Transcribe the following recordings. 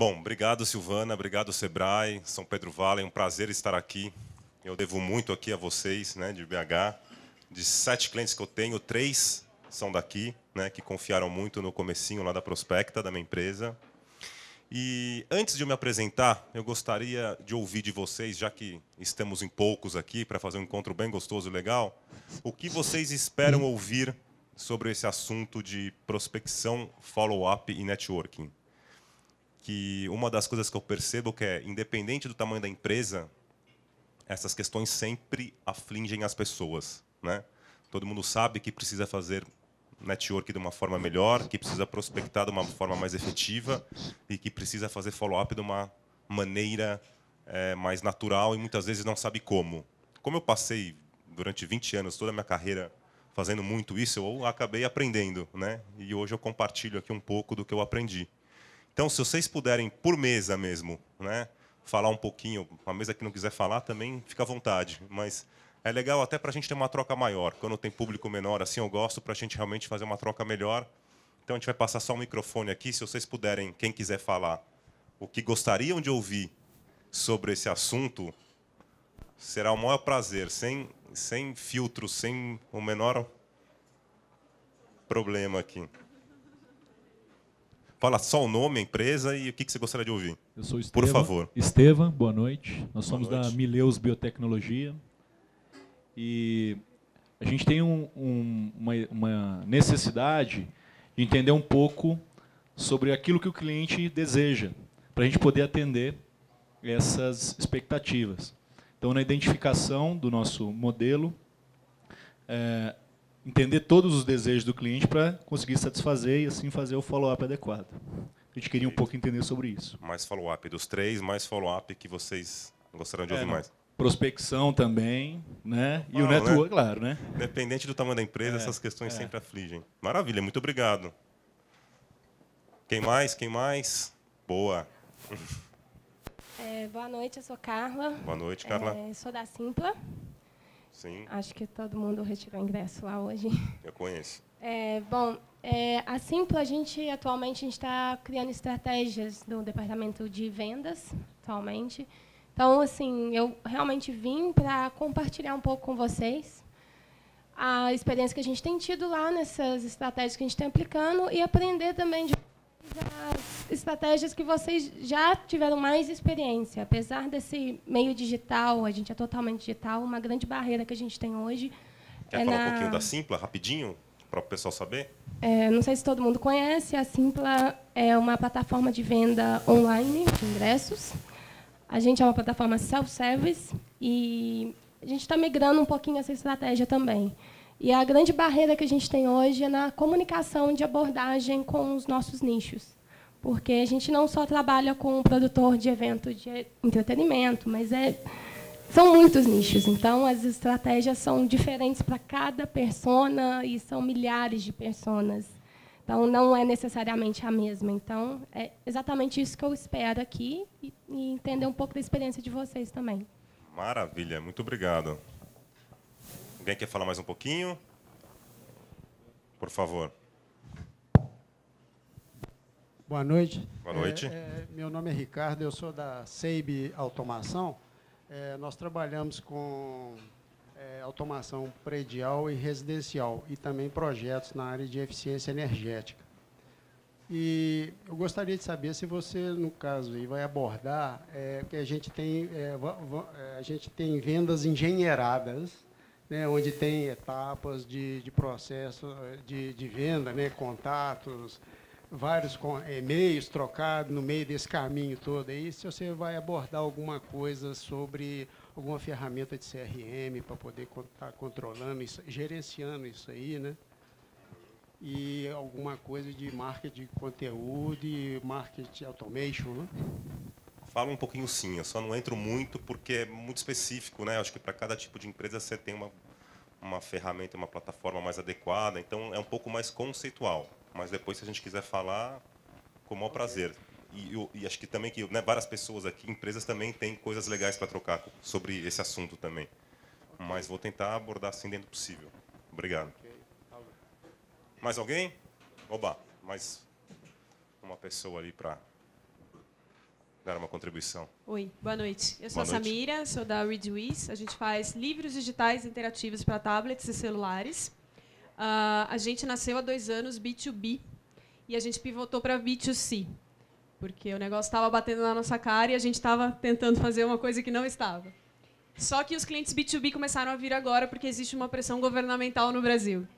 Bom, obrigado Silvana, obrigado Sebrae, São Pedro Vale, é um prazer estar aqui. Eu devo muito aqui a vocês, né, de BH. De sete clientes que eu tenho, três são daqui, né, que confiaram muito no comecinho lá da prospecta da minha empresa. E antes de eu me apresentar, eu gostaria de ouvir de vocês, já que estamos em poucos aqui para fazer um encontro bem gostoso e legal, o que vocês esperam ouvir sobre esse assunto de prospecção, follow-up e networking que uma das coisas que eu percebo que é, independente do tamanho da empresa, essas questões sempre afligem as pessoas, né? Todo mundo sabe que precisa fazer network de uma forma melhor, que precisa prospectar de uma forma mais efetiva e que precisa fazer follow-up de uma maneira é, mais natural e muitas vezes não sabe como. Como eu passei durante 20 anos toda a minha carreira fazendo muito isso, eu acabei aprendendo, né? E hoje eu compartilho aqui um pouco do que eu aprendi. Então, se vocês puderem, por mesa mesmo, né, falar um pouquinho, uma mesa que não quiser falar também, fica à vontade. Mas é legal até para a gente ter uma troca maior. Quando tem público menor, assim eu gosto, para a gente realmente fazer uma troca melhor. Então, a gente vai passar só o microfone aqui. Se vocês puderem, quem quiser falar o que gostariam de ouvir sobre esse assunto, será o maior prazer, sem, sem filtro, sem o menor problema aqui. Fala só o nome, a empresa e o que, que você gostaria de ouvir. Eu sou Estevam. Por favor. Estevam, boa noite. Nós boa somos noite. da Mileus Biotecnologia. E a gente tem um, um, uma, uma necessidade de entender um pouco sobre aquilo que o cliente deseja, para a gente poder atender essas expectativas. Então, na identificação do nosso modelo, é, entender todos os desejos do cliente para conseguir satisfazer e assim fazer o follow-up adequado. A gente queria um pouco entender sobre isso. Mais follow-up dos três, mais follow-up que vocês gostariam de é, ouvir mais. Prospecção também, né? e o né? network, né? claro, né? Independente do tamanho da empresa, é, essas questões é. sempre afligem. Maravilha, muito obrigado. Quem mais? Quem mais? Boa. É, boa noite, eu sou Carla. Boa noite, Carla. É, sou da Simpla. Sim. Acho que todo mundo retirou ingresso lá hoje. Eu conheço. É, bom, é, a Simpla, a gente atualmente está criando estratégias do departamento de vendas, atualmente. Então, assim, eu realmente vim para compartilhar um pouco com vocês a experiência que a gente tem tido lá nessas estratégias que a gente está aplicando e aprender também de as estratégias que vocês já tiveram mais experiência? Apesar desse meio digital, a gente é totalmente digital, uma grande barreira que a gente tem hoje. Quer é falar na... um pouquinho da Simpla, rapidinho, para o pessoal saber? É, não sei se todo mundo conhece, a Simpla é uma plataforma de venda online de ingressos. A gente é uma plataforma self-service e a gente está migrando um pouquinho essa estratégia também. E a grande barreira que a gente tem hoje é na comunicação de abordagem com os nossos nichos. Porque a gente não só trabalha com um produtor de evento de entretenimento, mas é, são muitos nichos. Então, as estratégias são diferentes para cada persona e são milhares de personas. Então, não é necessariamente a mesma. Então, é exatamente isso que eu espero aqui e, e entender um pouco da experiência de vocês também. Maravilha, muito obrigado. Alguém quer falar mais um pouquinho? Por favor. Boa noite. Boa noite. É, é, meu nome é Ricardo, eu sou da Seib Automação. É, nós trabalhamos com é, automação predial e residencial e também projetos na área de eficiência energética. E eu gostaria de saber se você, no caso, aí, vai abordar, é, que a gente tem, é, é, a gente tem vendas engenheiradas né, onde tem etapas de, de processo de, de venda, né, contatos, vários e-mails trocados no meio desse caminho todo. Aí, se você vai abordar alguma coisa sobre alguma ferramenta de CRM para poder estar tá controlando, isso, gerenciando isso aí, né? E alguma coisa de marketing de conteúdo e marketing automation, né? falo um pouquinho sim, eu só não entro muito porque é muito específico, né? Acho que para cada tipo de empresa você tem uma uma ferramenta, uma plataforma mais adequada. Então é um pouco mais conceitual. Mas depois, se a gente quiser falar, com o maior prazer. E, eu, e acho que também que né, várias pessoas aqui, empresas também têm coisas legais para trocar sobre esse assunto também. Mas vou tentar abordar assim dentro possível. Obrigado. Tá mais alguém? Oba, mais uma pessoa ali para dar uma contribuição. Oi, boa noite. Eu sou boa a noite. Samira, sou da ReadWiz. A gente faz livros digitais interativos para tablets e celulares. Uh, a gente nasceu há dois anos B2B e a gente pivotou para B2C, porque o negócio estava batendo na nossa cara e a gente estava tentando fazer uma coisa que não estava. Só que os clientes B2B começaram a vir agora porque existe uma pressão governamental no Brasil.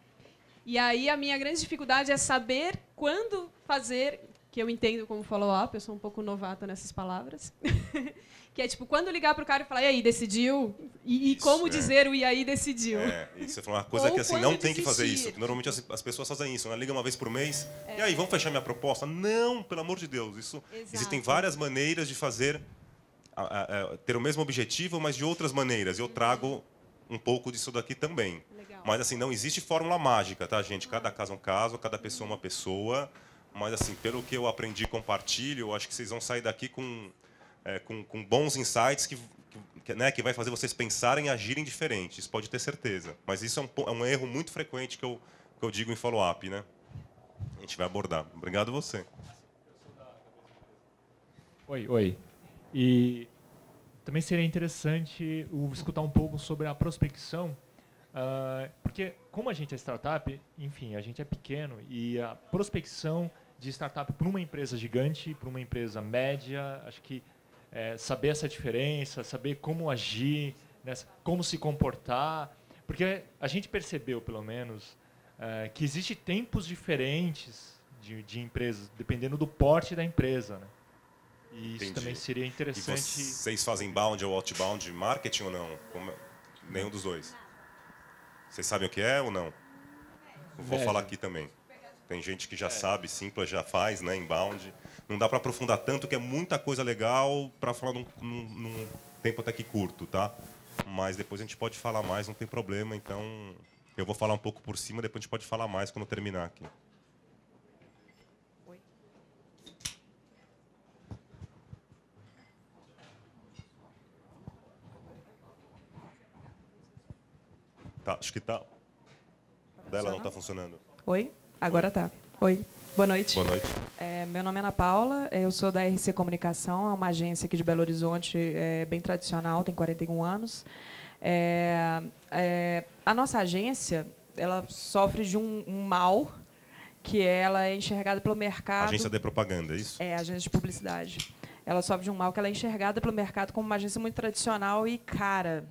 E aí a minha grande dificuldade é saber quando fazer que eu entendo como follow-up, eu sou um pouco novata nessas palavras, que é tipo, quando ligar para o cara e falar, e aí, decidiu? E, e isso, como é. dizer o e aí, decidiu? É, isso você falou uma coisa Ou que assim, não tem desistir. que fazer isso. Normalmente as, as, pessoas fazem isso, né? liga uma vez por mês, é. e aí, vamos fechar minha proposta? Não, pelo amor de Deus. isso Exato. Existem várias maneiras de fazer, a, a, a, ter o mesmo objetivo, mas de outras maneiras. E eu uhum. trago um pouco disso daqui também. Legal. Mas assim, não existe fórmula mágica, tá, gente? Uhum. Cada caso é um caso, cada pessoa é uma uhum. pessoa mas, assim, pelo que eu aprendi e compartilho, eu acho que vocês vão sair daqui com, é, com, com, bons insights que, que, né, que vai fazer vocês pensarem e agirem diferente. Isso pode ter certeza. Mas isso é um, é um erro muito frequente que eu, que eu digo em follow-up, né? A gente vai abordar. Obrigado você. Oi, oi. E também seria interessante escutar um pouco sobre a prospecção Uh, porque como a gente é startup, enfim, a gente é pequeno e a prospecção de startup para uma empresa gigante, para uma empresa média, acho que é, saber essa diferença, saber como agir, né, como se comportar, porque a gente percebeu, pelo menos, é, que existe tempos diferentes de, de, empresas, dependendo do porte da empresa. Né? E isso Entendi. também seria interessante. E vocês fazem bound ou outbound marketing ou não? Como... É? Nenhum dos dois. Vocês sabem o que é ou não? vou é. falar aqui também. Tem gente que já é. sabe, simples já faz, né? Inbound. Não dá para aprofundar tanto, que é muita coisa legal para falar num, num, num tempo até que curto, tá? Mas depois a gente pode falar mais, não tem problema. Então, eu vou falar um pouco por cima, depois a gente pode falar mais quando terminar aqui. Tá, acho que tá. Dela não está funcionando. Oi? Agora Oi. tá. Oi. Boa noite. Boa noite. É, meu nome é Ana Paula, é, eu sou da RC Comunicação, é uma agência aqui de Belo Horizonte, é, bem tradicional, tem 41 anos. É, é, a nossa agência ela sofre de um, um mal que ela é enxergada pelo mercado. Agência de propaganda, é isso? É, agência de publicidade. Ela sofre de um mal que ela é enxergada pelo mercado como uma agência muito tradicional e cara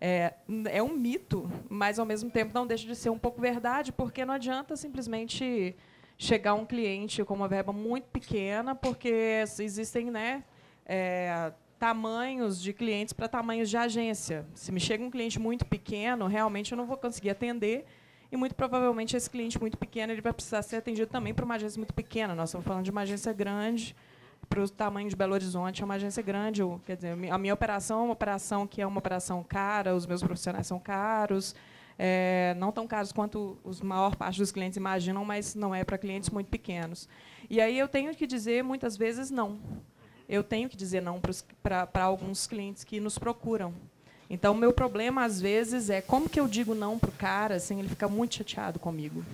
é, é um mito, mas ao mesmo tempo não deixa de ser um pouco verdade, porque não adianta simplesmente chegar um cliente com uma verba muito pequena, porque existem né, é, tamanhos de clientes para tamanhos de agência. Se me chega um cliente muito pequeno, realmente eu não vou conseguir atender. E muito provavelmente esse cliente muito pequeno ele vai precisar ser atendido também por uma agência muito pequena. Nós estamos falando de uma agência grande para o tamanho de Belo Horizonte, é uma agência grande. quer dizer, a minha operação é uma operação que é uma operação cara, os meus profissionais são caros, é, não tão caros quanto a maior parte dos clientes imaginam, mas não é para clientes muito pequenos. E aí eu tenho que dizer, muitas vezes, não. Eu tenho que dizer não para alguns clientes que nos procuram. Então, o meu problema, às vezes, é como que eu digo não para o cara sem assim, ele ficar muito chateado comigo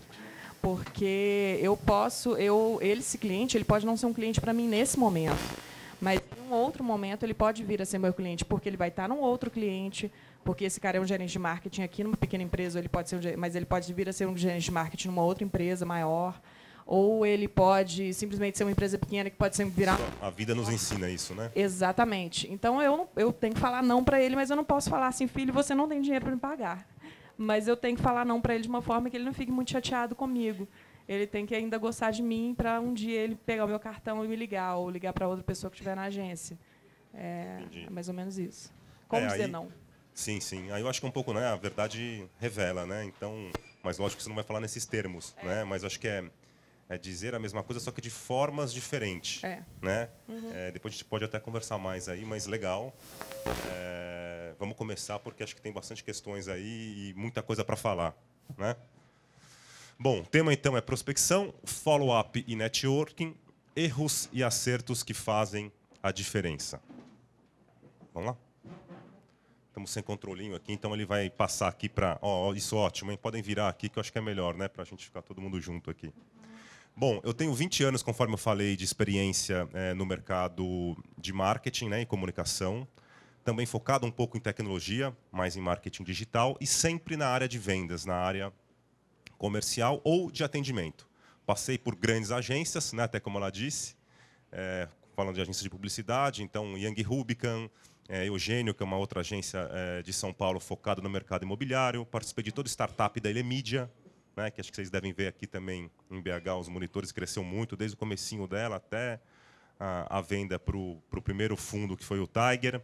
porque eu posso, eu, ele, esse cliente, ele pode não ser um cliente para mim nesse momento, mas em um outro momento ele pode vir a ser meu cliente, porque ele vai estar num outro cliente, porque esse cara é um gerente de marketing aqui numa pequena empresa, ele pode ser, um, mas ele pode vir a ser um gerente de marketing numa outra empresa maior, ou ele pode simplesmente ser uma empresa pequena que pode sempre virar. A vida nos ensina isso, né? Exatamente. Então eu, eu tenho que falar não para ele, mas eu não posso falar assim, filho, você não tem dinheiro para me pagar mas eu tenho que falar não para ele de uma forma que ele não fique muito chateado comigo. Ele tem que ainda gostar de mim para um dia ele pegar o meu cartão e me ligar, ou ligar para outra pessoa que estiver na agência. É, é, mais ou menos isso. Como é, dizer aí, não? Sim, sim. Aí eu acho que um pouco, né? A verdade revela, né? Então, mas lógico que você não vai falar nesses termos, é. né? Mas acho que é é dizer a mesma coisa, só que de formas diferentes. É. Né? Uhum. É, depois a gente pode até conversar mais aí, mas legal. É, vamos começar, porque acho que tem bastante questões aí e muita coisa para falar. Né? Bom, o tema então é prospecção, follow-up e networking, erros e acertos que fazem a diferença. Vamos lá? Estamos sem controlinho aqui, então ele vai passar aqui para. oh, isso é ótimo, hein? Podem virar aqui que eu acho que é melhor, né? Para a gente ficar todo mundo junto aqui. Bom, eu tenho 20 anos, conforme eu falei, de experiência é, no mercado de marketing né, e comunicação. Também focado um pouco em tecnologia, mas em marketing digital. E sempre na área de vendas, na área comercial ou de atendimento. Passei por grandes agências, né, até como ela disse, é, falando de agência de publicidade. Então, Young Rubicon, é, Eugênio, que é uma outra agência de São Paulo focada no mercado imobiliário. Participei de todo startup da Elemídia, né, que acho que vocês devem ver aqui também em BH, os monitores cresceu muito, desde o comecinho dela até a, a venda para o primeiro fundo, que foi o Tiger.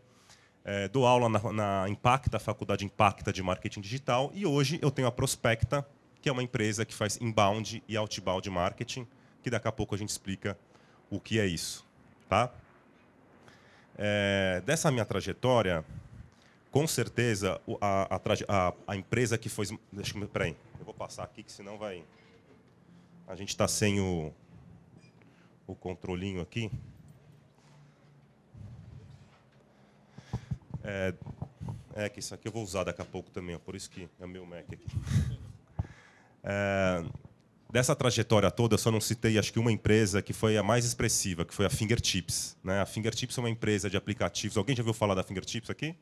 É, dou aula na, na Impacta, a Faculdade Impacta de Marketing Digital, e hoje eu tenho a Prospecta, que é uma empresa que faz inbound e outbound marketing, que daqui a pouco a gente explica o que é isso. Tá? É, dessa minha trajetória, com certeza, a, a, a empresa que foi. Deixa eu. Peraí, eu vou passar aqui, que senão vai. A gente está sem o, o controlinho aqui. É, é, que isso aqui eu vou usar daqui a pouco também, por isso que é meu Mac aqui. É, dessa trajetória toda, eu só não citei, acho que uma empresa que foi a mais expressiva, que foi a Fingertips. Né? A Fingertips é uma empresa de aplicativos. Alguém já ouviu falar da Fingertips aqui?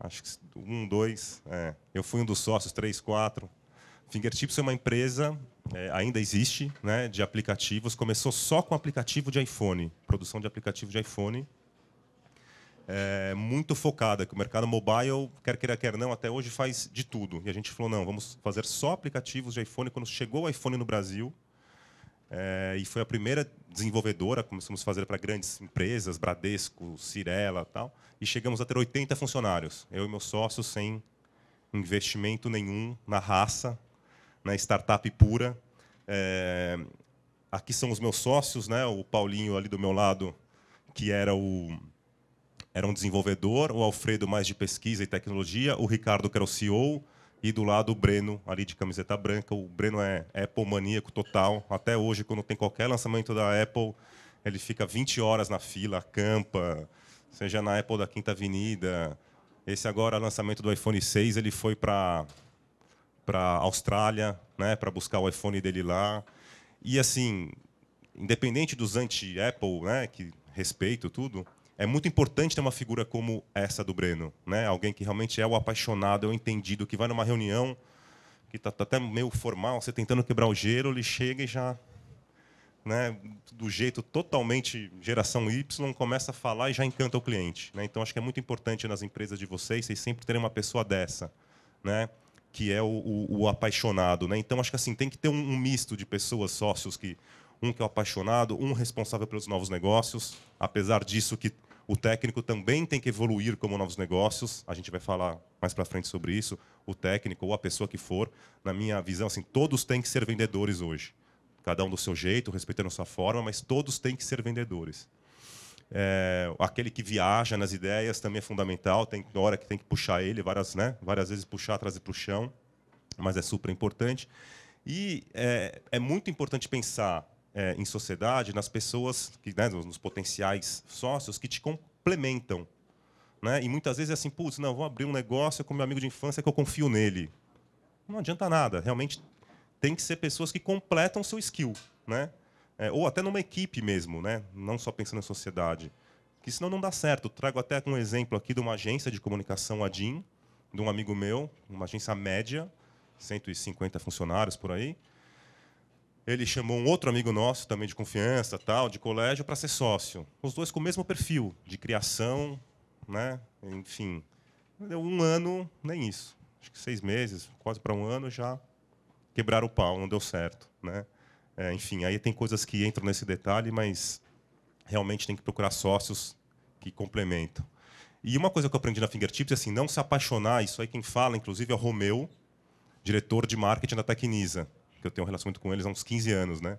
acho que um, dois. É. Eu fui um dos sócios, três, quatro. Fingertips é uma empresa, é, ainda existe, né, de aplicativos. Começou só com aplicativo de iPhone, produção de aplicativo de iPhone. É, muito focada, que o mercado mobile, quer queira, quer não, até hoje faz de tudo. E a gente falou, não, vamos fazer só aplicativos de iPhone. Quando chegou o iPhone no Brasil, é, e foi a primeira desenvolvedora, começamos a fazer para grandes empresas, Bradesco, Cirela tal, e chegamos a ter 80 funcionários, eu e meu sócio, sem investimento nenhum, na raça, na startup pura. É, aqui são os meus sócios, né? o Paulinho ali do meu lado, que era o era um desenvolvedor, o Alfredo mais de pesquisa e tecnologia, o Ricardo que era o CEO, e do lado o Breno, ali de camiseta branca. O Breno é Apple maníaco total. Até hoje, quando tem qualquer lançamento da Apple, ele fica 20 horas na fila, acampa, seja na Apple da Quinta Avenida. Esse agora, lançamento do iPhone 6, ele foi para para Austrália, né, para buscar o iPhone dele lá. E assim, independente dos anti-Apple, né, que respeito tudo, é muito importante ter uma figura como essa do Breno, né? Alguém que realmente é o apaixonado, é o entendido, que vai numa reunião que está tá até meio formal, você tentando quebrar o gelo, ele chega e já, né? Do jeito totalmente geração Y, começa a falar e já encanta o cliente, né? Então acho que é muito importante nas empresas de vocês, vocês sempre terem uma pessoa dessa, né? Que é o, o, o apaixonado, né? Então acho que assim tem que ter um, um misto de pessoas, sócios que um que é o apaixonado, um responsável pelos novos negócios, apesar disso que o técnico também tem que evoluir como novos negócios. A gente vai falar mais para frente sobre isso. O técnico ou a pessoa que for, na minha visão, assim, todos têm que ser vendedores hoje. Cada um do seu jeito, respeitando a sua forma, mas todos têm que ser vendedores. É, aquele que viaja nas ideias também é fundamental. Tem hora que tem que puxar ele várias, né? várias vezes puxar, trazer para o chão, mas é super importante. E é, é muito importante pensar é, em sociedade, nas pessoas, que, né, nos potenciais sócios que te complementam. Né? E muitas vezes é assim, putz, não, vou abrir um negócio com meu amigo de infância que eu confio nele. Não adianta nada. Realmente tem que ser pessoas que completam seu skill. Né? É, ou até numa equipe mesmo, né? não só pensando em sociedade. Que senão não dá certo. trago até um exemplo aqui de uma agência de comunicação, a DIN, de um amigo meu, uma agência média, 150 funcionários por aí, ele chamou um outro amigo nosso, também de confiança, tal, de colégio, para ser sócio. Os dois com o mesmo perfil de criação, né? Enfim, deu um ano, nem isso. Acho que seis meses, quase para um ano, já quebraram o pau, não deu certo, né? É, enfim, aí tem coisas que entram nesse detalhe, mas realmente tem que procurar sócios que complementam. E uma coisa que eu aprendi na Fingertips é assim, não se apaixonar. Isso aí quem fala, inclusive, é o Romeu, diretor de marketing da Tecnisa que eu tenho um relacionamento com eles há uns 15 anos, né?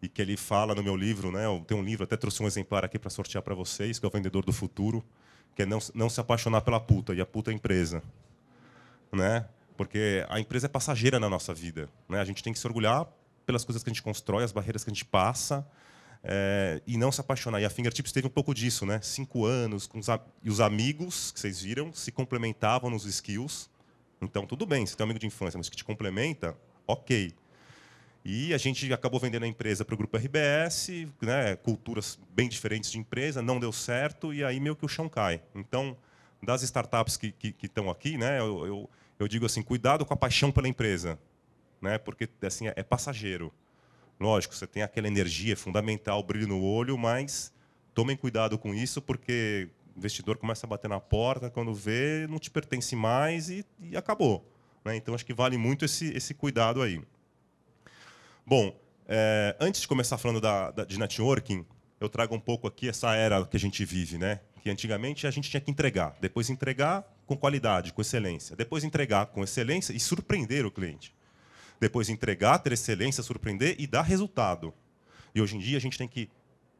E que ele fala no meu livro, né? Eu tenho um livro, até trouxe um exemplar aqui para sortear para vocês, que é o Vendedor do Futuro, que é não, não se apaixonar pela puta, e a puta é a empresa, né? Porque a empresa é passageira na nossa vida, né? A gente tem que se orgulhar pelas coisas que a gente constrói, as barreiras que a gente passa, é, e não se apaixonar. E a Fingertips teve um pouco disso, né? Cinco anos, com os, e os amigos que vocês viram se complementavam nos skills. Então, tudo bem, você tem um amigo de infância, mas que te complementa, ok. E a gente acabou vendendo a empresa para o grupo RBS, né, culturas bem diferentes de empresa, não deu certo, e aí meio que o chão cai. Então, das startups que estão aqui, né, eu, eu, eu, digo assim, cuidado com a paixão pela empresa, né, porque assim, é passageiro. Lógico, você tem aquela energia fundamental, brilho no olho, mas tomem cuidado com isso, porque o investidor começa a bater na porta, quando vê, não te pertence mais e, e acabou. Né? Então, acho que vale muito esse, esse cuidado aí. Bom, é, antes de começar falando da, da, de networking, eu trago um pouco aqui essa era que a gente vive, né? Que antigamente a gente tinha que entregar, depois entregar com qualidade, com excelência, depois entregar com excelência e surpreender o cliente, depois entregar, ter excelência, surpreender e dar resultado. E hoje em dia a gente tem que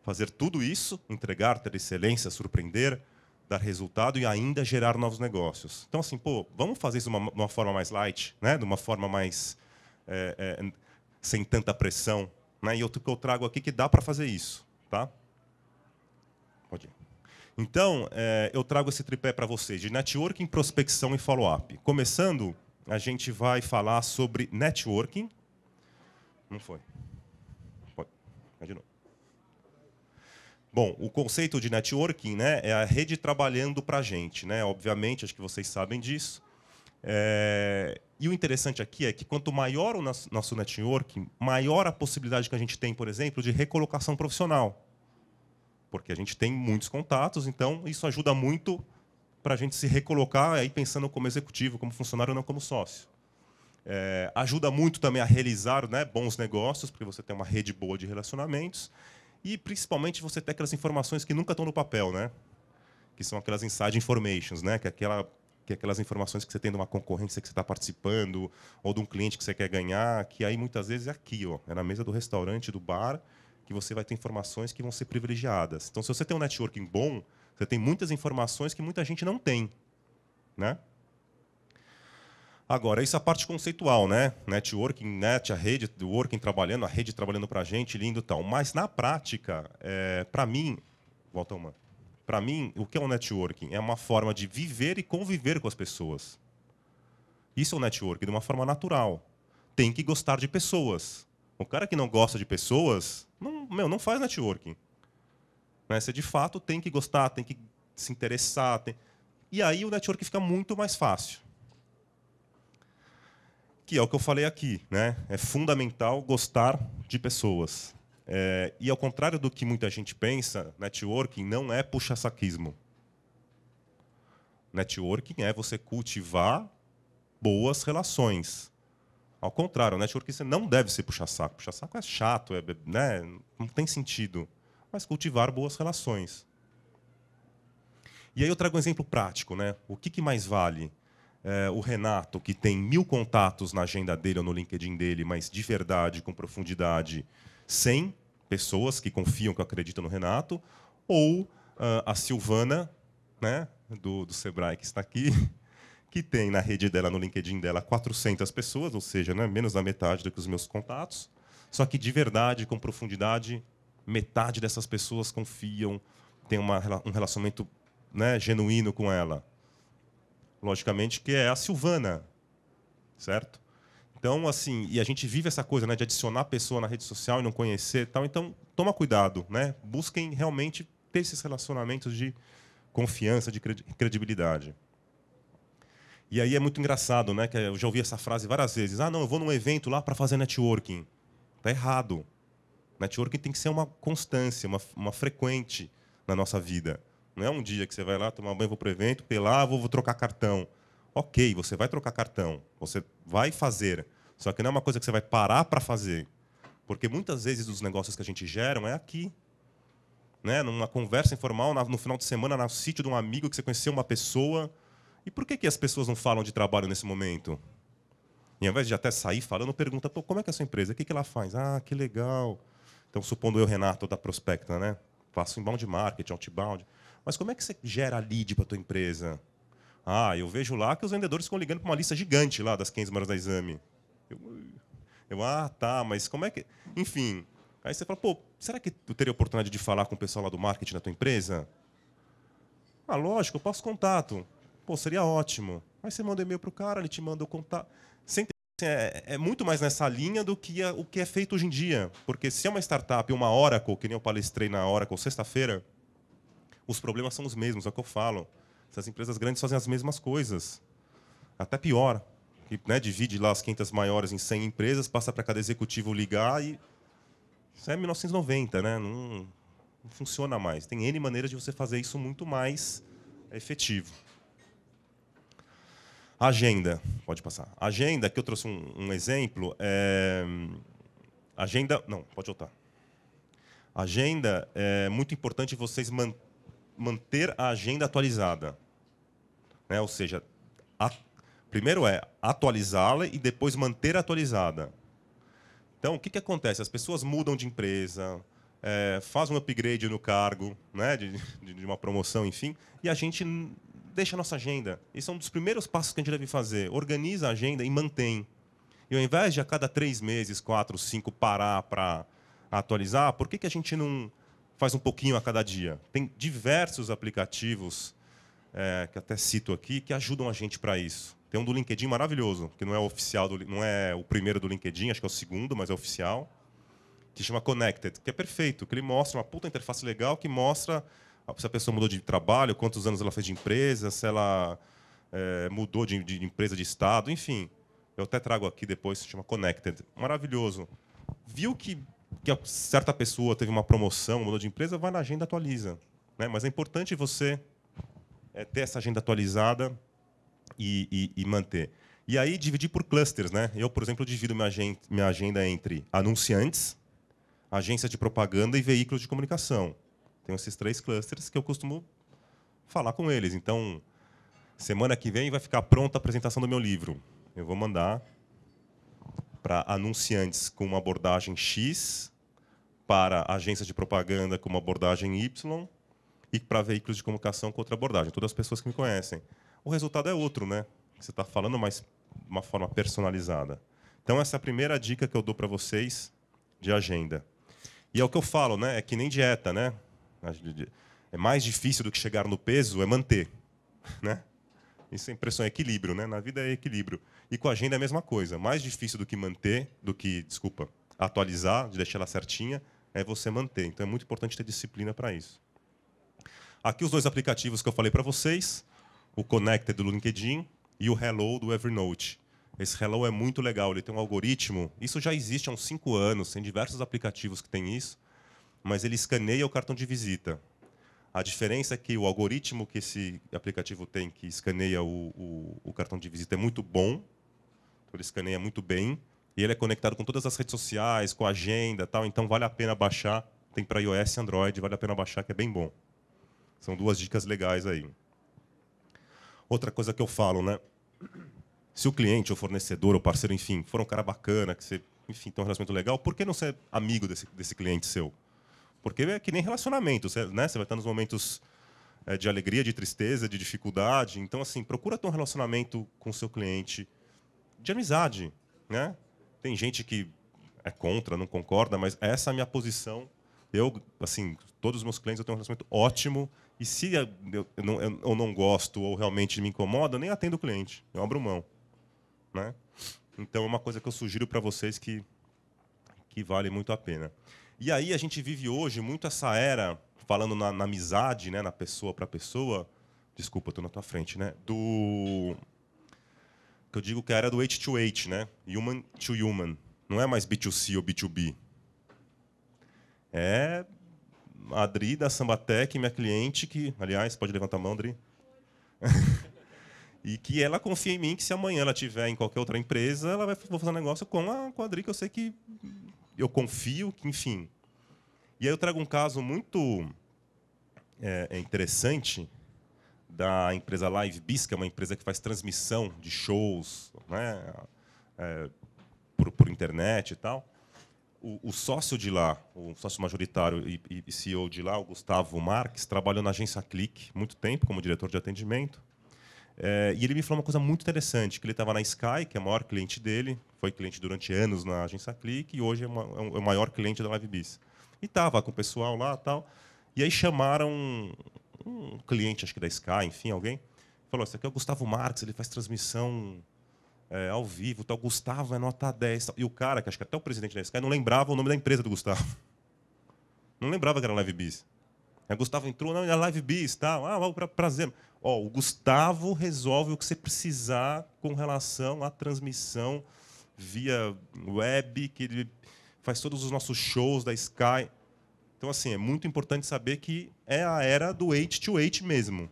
fazer tudo isso, entregar, ter excelência, surpreender, dar resultado e ainda gerar novos negócios. Então, assim, pô, vamos fazer isso de uma, uma forma mais light, né? de uma forma mais é, é, sem tanta pressão. Né? E outro que eu trago aqui que dá para fazer isso. Tá? Pode ir. Então, é, eu trago esse tripé para vocês de networking, prospecção e follow-up. Começando, a gente vai falar sobre networking. Não foi. Pode. É de novo. Bom, o conceito de networking né, é a rede trabalhando para a gente. Né? Obviamente, acho que vocês sabem disso. É, e o interessante aqui é que quanto maior o nosso, networking, maior a possibilidade que a gente tem, por exemplo, de recolocação profissional. Porque a gente tem muitos contatos, então isso ajuda muito para a gente se recolocar aí pensando como executivo, como funcionário, não como sócio. É, ajuda muito também a realizar né, bons negócios, porque você tem uma rede boa de relacionamentos. E, principalmente, você tem aquelas informações que nunca estão no papel, né? que são aquelas inside informations, né? que é aquela que é aquelas informações que você tem de uma concorrência que você está participando ou de um cliente que você quer ganhar, que aí muitas vezes é aqui, ó, é na mesa do restaurante, do bar, que você vai ter informações que vão ser privilegiadas. Então, se você tem um networking bom, você tem muitas informações que muita gente não tem, né? Agora, isso é a parte conceitual, né? Networking, net, né? a rede, working trabalhando, a rede trabalhando para a gente, lindo e tal. Mas na prática, é, para mim, volta uma para mim, o que é um networking? É uma forma de viver e conviver com as pessoas. Isso é um networking de uma forma natural. Tem que gostar de pessoas. O cara que não gosta de pessoas, não, meu, não faz networking. Né? Você de fato tem que gostar, tem que se interessar. Tem... E aí o networking fica muito mais fácil. Que é o que eu falei aqui, né? É fundamental gostar de pessoas. É, e ao contrário do que muita gente pensa, networking não é puxa-saquismo. Networking é você cultivar boas relações. Ao contrário, o networking você não deve ser puxa-saco. Puxa-saco é chato, é, né? não tem sentido. Mas cultivar boas relações. E aí eu trago um exemplo prático. Né? O que, que mais vale? É, o Renato, que tem mil contatos na agenda dele ou no LinkedIn dele, mas de verdade, com profundidade, 100 pessoas que confiam, que acreditam no Renato, ou uh, a Silvana, né, do, do Sebrae, que está aqui, que tem na rede dela, no LinkedIn dela, 400 pessoas, ou seja, né, menos da metade do que os meus contatos. Só que de verdade, com profundidade, metade dessas pessoas confiam, tem uma, um relacionamento né, genuíno com ela. Logicamente que é a Silvana, certo? Então, assim, e a gente vive essa coisa, né, de adicionar pessoa na rede social e não conhecer, tal. Então, toma cuidado, né? Busquem realmente ter esses relacionamentos de confiança, de credibilidade. E aí é muito engraçado, né? Que eu já ouvi essa frase várias vezes. Ah, não, eu vou num evento lá para fazer networking. Tá errado. Networking tem que ser uma constância, uma, uma frequente na nossa vida. Não é um dia que você vai lá tomar banho, vou pro evento, pelar, vou, vou trocar cartão ok, você vai trocar cartão, você vai fazer, só que não é uma coisa que você vai parar para fazer. Porque muitas vezes os negócios que a gente geram é aqui. Né? Numa conversa informal, no final de semana, no sítio de um amigo que você conheceu uma pessoa. E por que, que as pessoas não falam de trabalho nesse momento? E ao invés de até sair falando, pergunta, pô, como é que é a sua empresa? O que, que ela faz? Ah, que legal. Então, supondo eu, Renato, da Prospecta, né? Faço inbound marketing, outbound. Mas como é que você gera lead para a tua empresa? Ah, eu vejo lá que os vendedores estão ligando para uma lista gigante lá das 500 maiores da exame. Eu, eu, ah, tá, mas como é que. Enfim. Aí você fala, pô, será que eu teria a oportunidade de falar com o pessoal lá do marketing da tua empresa? Ah, lógico, eu posso contato. Pô, seria ótimo. Aí você manda e-mail para o cara, ele te manda o contato. Você assim, é, é, muito mais nessa linha do que a, é, o que é feito hoje em dia. Porque se é uma startup, uma Oracle, que nem eu palestrei na Oracle sexta-feira, os problemas são os mesmos, é o que eu falo. Essas empresas grandes fazem as mesmas coisas, até pior. Que, né, divide lá as 500 maiores em 100 empresas, passa para cada executivo ligar e. Isso é 1990, né? Não, não funciona mais. Tem N maneiras de você fazer isso muito mais efetivo. Agenda, pode passar. Agenda, que eu trouxe um, um exemplo. É... Agenda, não, pode voltar. Agenda é muito importante vocês manterem manter a agenda atualizada. Né? Ou seja, a... primeiro é atualizá-la e depois manter atualizada. Então, o que, que acontece? As pessoas mudam de empresa, é, faz um upgrade no cargo, né? de, de, de uma promoção, enfim, e a gente deixa a nossa agenda. Esse é um dos primeiros passos que a gente deve fazer. Organiza a agenda e mantém. E ao invés de a cada três meses, quatro, cinco, parar para atualizar, por que, que a gente não faz um pouquinho a cada dia. Tem diversos aplicativos, é, que até cito aqui, que ajudam a gente para isso. Tem um do LinkedIn maravilhoso, que não é oficial, do, não é o primeiro do LinkedIn, acho que é o segundo, mas é oficial, que chama Connected, que é perfeito, que ele mostra uma puta interface legal que mostra se a pessoa mudou de trabalho, quantos anos ela fez de empresa, se ela é, mudou de, de, empresa, de estado, enfim. Eu até trago aqui depois, se chama Connected. Maravilhoso. Viu que que certa pessoa teve uma promoção, mudou de empresa, vai na agenda atualiza. Né? Mas é importante você é, ter essa agenda atualizada e, e, e, manter. E aí dividir por clusters. Né? Eu, por exemplo, divido minha agenda, minha agenda entre anunciantes, agência de propaganda e veículos de comunicação. Tenho esses três clusters que eu costumo falar com eles. Então, semana que vem vai ficar pronta a apresentação do meu livro. Eu vou mandar para anunciantes com uma abordagem X, para agência de propaganda com uma abordagem Y e para veículos de comunicação com outra abordagem. Todas as pessoas que me conhecem. O resultado é outro, né? Você está falando, mas uma forma personalizada. Então, essa é a primeira dica que eu dou para vocês de agenda. E é o que eu falo, né? É que nem dieta, né? É mais difícil do que chegar no peso é manter, né? Isso é impressão, é equilíbrio, né? Na vida é equilíbrio. E com a agenda é a mesma coisa. Mais difícil do que manter, do que, desculpa, atualizar, de deixar ela certinha, é você manter. Então é muito importante ter disciplina para isso. Aqui os dois aplicativos que eu falei para vocês, o Connected do LinkedIn e o Hello do Evernote. Esse Hello é muito legal, ele tem um algoritmo. Isso já existe há uns 5 anos, tem diversos aplicativos que tem isso, mas ele escaneia o cartão de visita. A diferença é que o algoritmo que esse aplicativo tem, que escaneia o, o, o cartão de visita, é muito bom. Então, ele escaneia muito bem. E ele é conectado com todas as redes sociais, com a agenda tal. Então, vale a pena baixar. Tem para iOS e Android, vale a pena baixar, que é bem bom. São duas dicas legais aí. Outra coisa que eu falo, né? Se o cliente, o fornecedor, o parceiro, enfim, for um cara bacana, que você, enfim, tem um relacionamento legal, por que não ser amigo desse, desse cliente seu? Porque é que nem relacionamento, você, né? Você vai estar nos momentos é, de alegria, de tristeza, de dificuldade. Então, assim, procura ter um relacionamento com o seu cliente de amizade, né? Tem gente que é contra, não concorda, mas essa é a minha posição. Eu, assim, todos os meus clientes eu tenho um relacionamento ótimo e se eu, eu, não, eu não gosto ou realmente me incomoda, eu nem atendo o cliente, eu abro mão, né? Então, é uma coisa que eu sugiro para vocês que, que vale muito a pena. E aí a gente vive hoje muito essa era, falando na, na amizade, né, na pessoa para pessoa. Desculpa, estou na tua frente, né? Do que eu digo que a era do H2H, né? Human to human. Não é mais B2C ou B2B. É a Adri da Sambatec, minha cliente, que, aliás, pode levantar a mão, Adri. e que ela confia em mim que se amanhã ela tiver em qualquer outra empresa, ela vai vou fazer um negócio com a, com a Adri, que eu sei que eu confio que, enfim. E aí eu trago um caso muito é, é interessante da empresa Live que é uma empresa que faz transmissão de shows né, é, por, por, internet e tal. O, o, sócio de lá, o sócio majoritário e, e CEO de lá, o Gustavo Marques, trabalhou na agência Clique muito tempo como diretor de atendimento. É, e ele me falou uma coisa muito interessante, que ele estava na Sky, que é o maior cliente dele, foi cliente durante anos na agência Clique, e hoje é, uma, é, é o maior cliente da LiveBiz. E estava com o pessoal lá tal. E aí chamaram um, um cliente, acho que da Sky, enfim, alguém, falou, esse aqui é o Gustavo Marques, ele faz transmissão é, ao vivo, tal. Gustavo é nota 10. Tal. E o cara, que acho que até o presidente da Sky, não lembrava o nome da empresa do Gustavo. Não lembrava que era LiveBiz. Aí o Gustavo entrou, não, é LiveBiz, tal. Ah, pra, prazer ó, o Gustavo resolve o que você precisar com relação à transmissão via web, que ele faz todos os nossos shows da Sky. Então, assim, é muito importante saber que é a era do 8 to mesmo.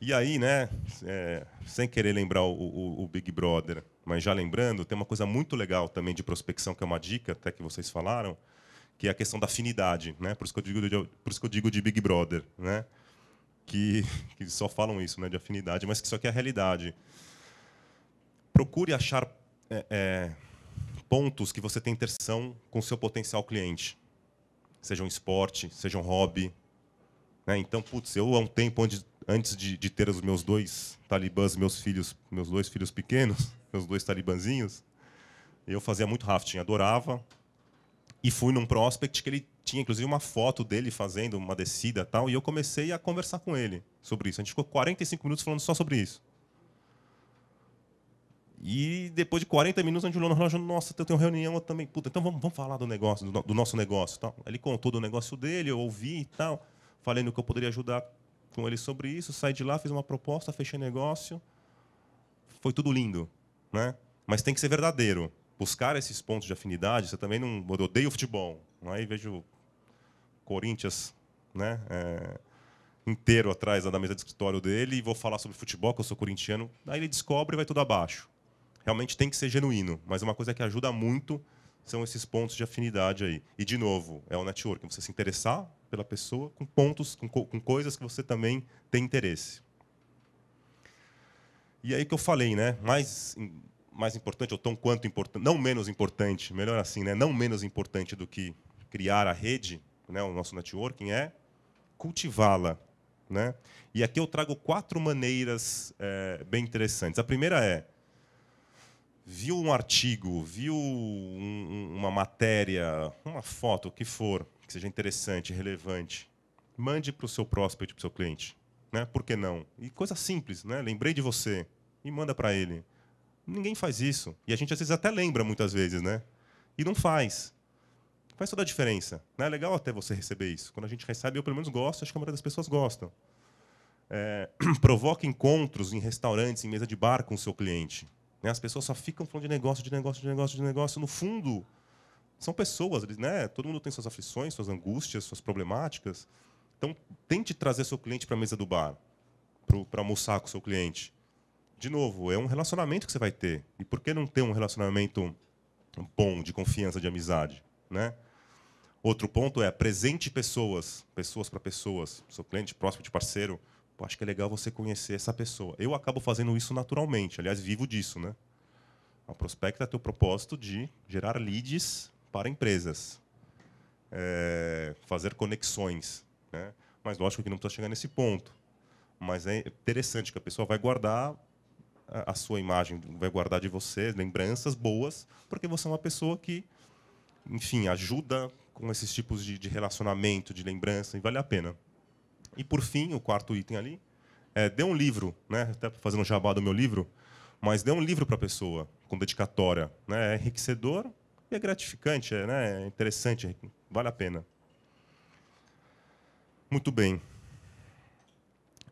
E aí, né, é, sem querer lembrar o, o, o, Big Brother, mas já lembrando, tem uma coisa muito legal também de prospecção, que é uma dica até que vocês falaram, que é a questão da afinidade, né? Por isso que eu digo de, por isso que eu digo de Big Brother, né? que, que só falam isso, né, de afinidade, mas que isso aqui é a realidade. Procure achar é, é, pontos que você tem interseção com o seu potencial cliente. Seja um esporte, seja um hobby. Né? Então, putz, eu há um tempo onde, antes de, de ter os meus dois talibãs, meus filhos, meus dois filhos pequenos, meus dois talibanzinhos, eu fazia muito rafting, adorava. E fui num prospect que ele tinha inclusive uma foto dele fazendo uma descida tal, e eu comecei a conversar com ele sobre isso. A gente ficou 45 minutos falando só sobre isso. E depois de 40 minutos, a gente olhou no relógio, nossa, eu tenho reunião eu também. Puta, então vamos, vamos falar do negócio, do, do, nosso negócio. Tal. Ele contou do negócio dele, eu ouvi e tal. Falei no que eu poderia ajudar com ele sobre isso. Saí de lá, fiz uma proposta, fechei negócio. Foi tudo lindo. Né? Mas tem que ser verdadeiro. Buscar esses pontos de afinidade, você também não. Eu odeio futebol. Aí né? vejo Corinthians, né? É, inteiro atrás da mesa de escritório dele e vou falar sobre futebol, que eu sou corintiano. Aí ele descobre e vai tudo abaixo. Realmente tem que ser genuíno, mas uma coisa que ajuda muito são esses pontos de afinidade aí. E, de novo, é o networking. Você se interessar pela pessoa com pontos, com, co com coisas que você também tem interesse. E aí que eu falei, né? Mais, mais importante, ou tão quanto importante, não menos importante, melhor assim, né? Não menos importante do que criar a rede né, o nosso networking é cultivá-la. Né? E aqui eu trago quatro maneiras é, bem interessantes. A primeira é: viu um artigo, viu um, uma matéria, uma foto, o que for, que seja interessante, relevante, mande para o seu prospect, para o seu cliente. Né? Por que não? E coisa simples, né? lembrei de você e manda para ele. Ninguém faz isso. E a gente às vezes até lembra muitas vezes, né? E não faz. Mas isso a diferença. Né? É legal até você receber isso. Quando a gente recebe, eu pelo menos gosto, acho que a maioria das pessoas gostam. É, provoca encontros em restaurantes, em mesa de bar com o seu cliente. Né? As pessoas só ficam falando de negócio, de negócio, de negócio, de negócio. No fundo, são pessoas, eles, né? todo mundo tem suas aflições, suas angústias, suas problemáticas. Então, tente trazer seu cliente para a mesa do bar, para almoçar com o seu cliente. De novo, é um relacionamento que você vai ter. E por que não ter um relacionamento bom, de confiança, de amizade? Né? Outro ponto é presente pessoas, pessoas para pessoas, seu cliente próximo de parceiro. Pô, acho que é legal você conhecer essa pessoa. Eu acabo fazendo isso naturalmente, aliás, vivo disso, né? A prospecta tem o propósito de gerar leads para empresas, é, fazer conexões, né? Mas lógico que não precisa chegar nesse ponto. Mas é interessante que a pessoa vai guardar a sua imagem, vai guardar de você lembranças boas, porque você é uma pessoa que, enfim, ajuda, com esses tipos de, de relacionamento, de lembrança, e vale a pena. E, por fim, o quarto item ali, é, dê um livro, né? até fazendo um jabá do meu livro, mas dê um livro para a pessoa, com dedicatória. Né? É enriquecedor e é gratificante, é, né? é interessante, vale a pena. Muito bem.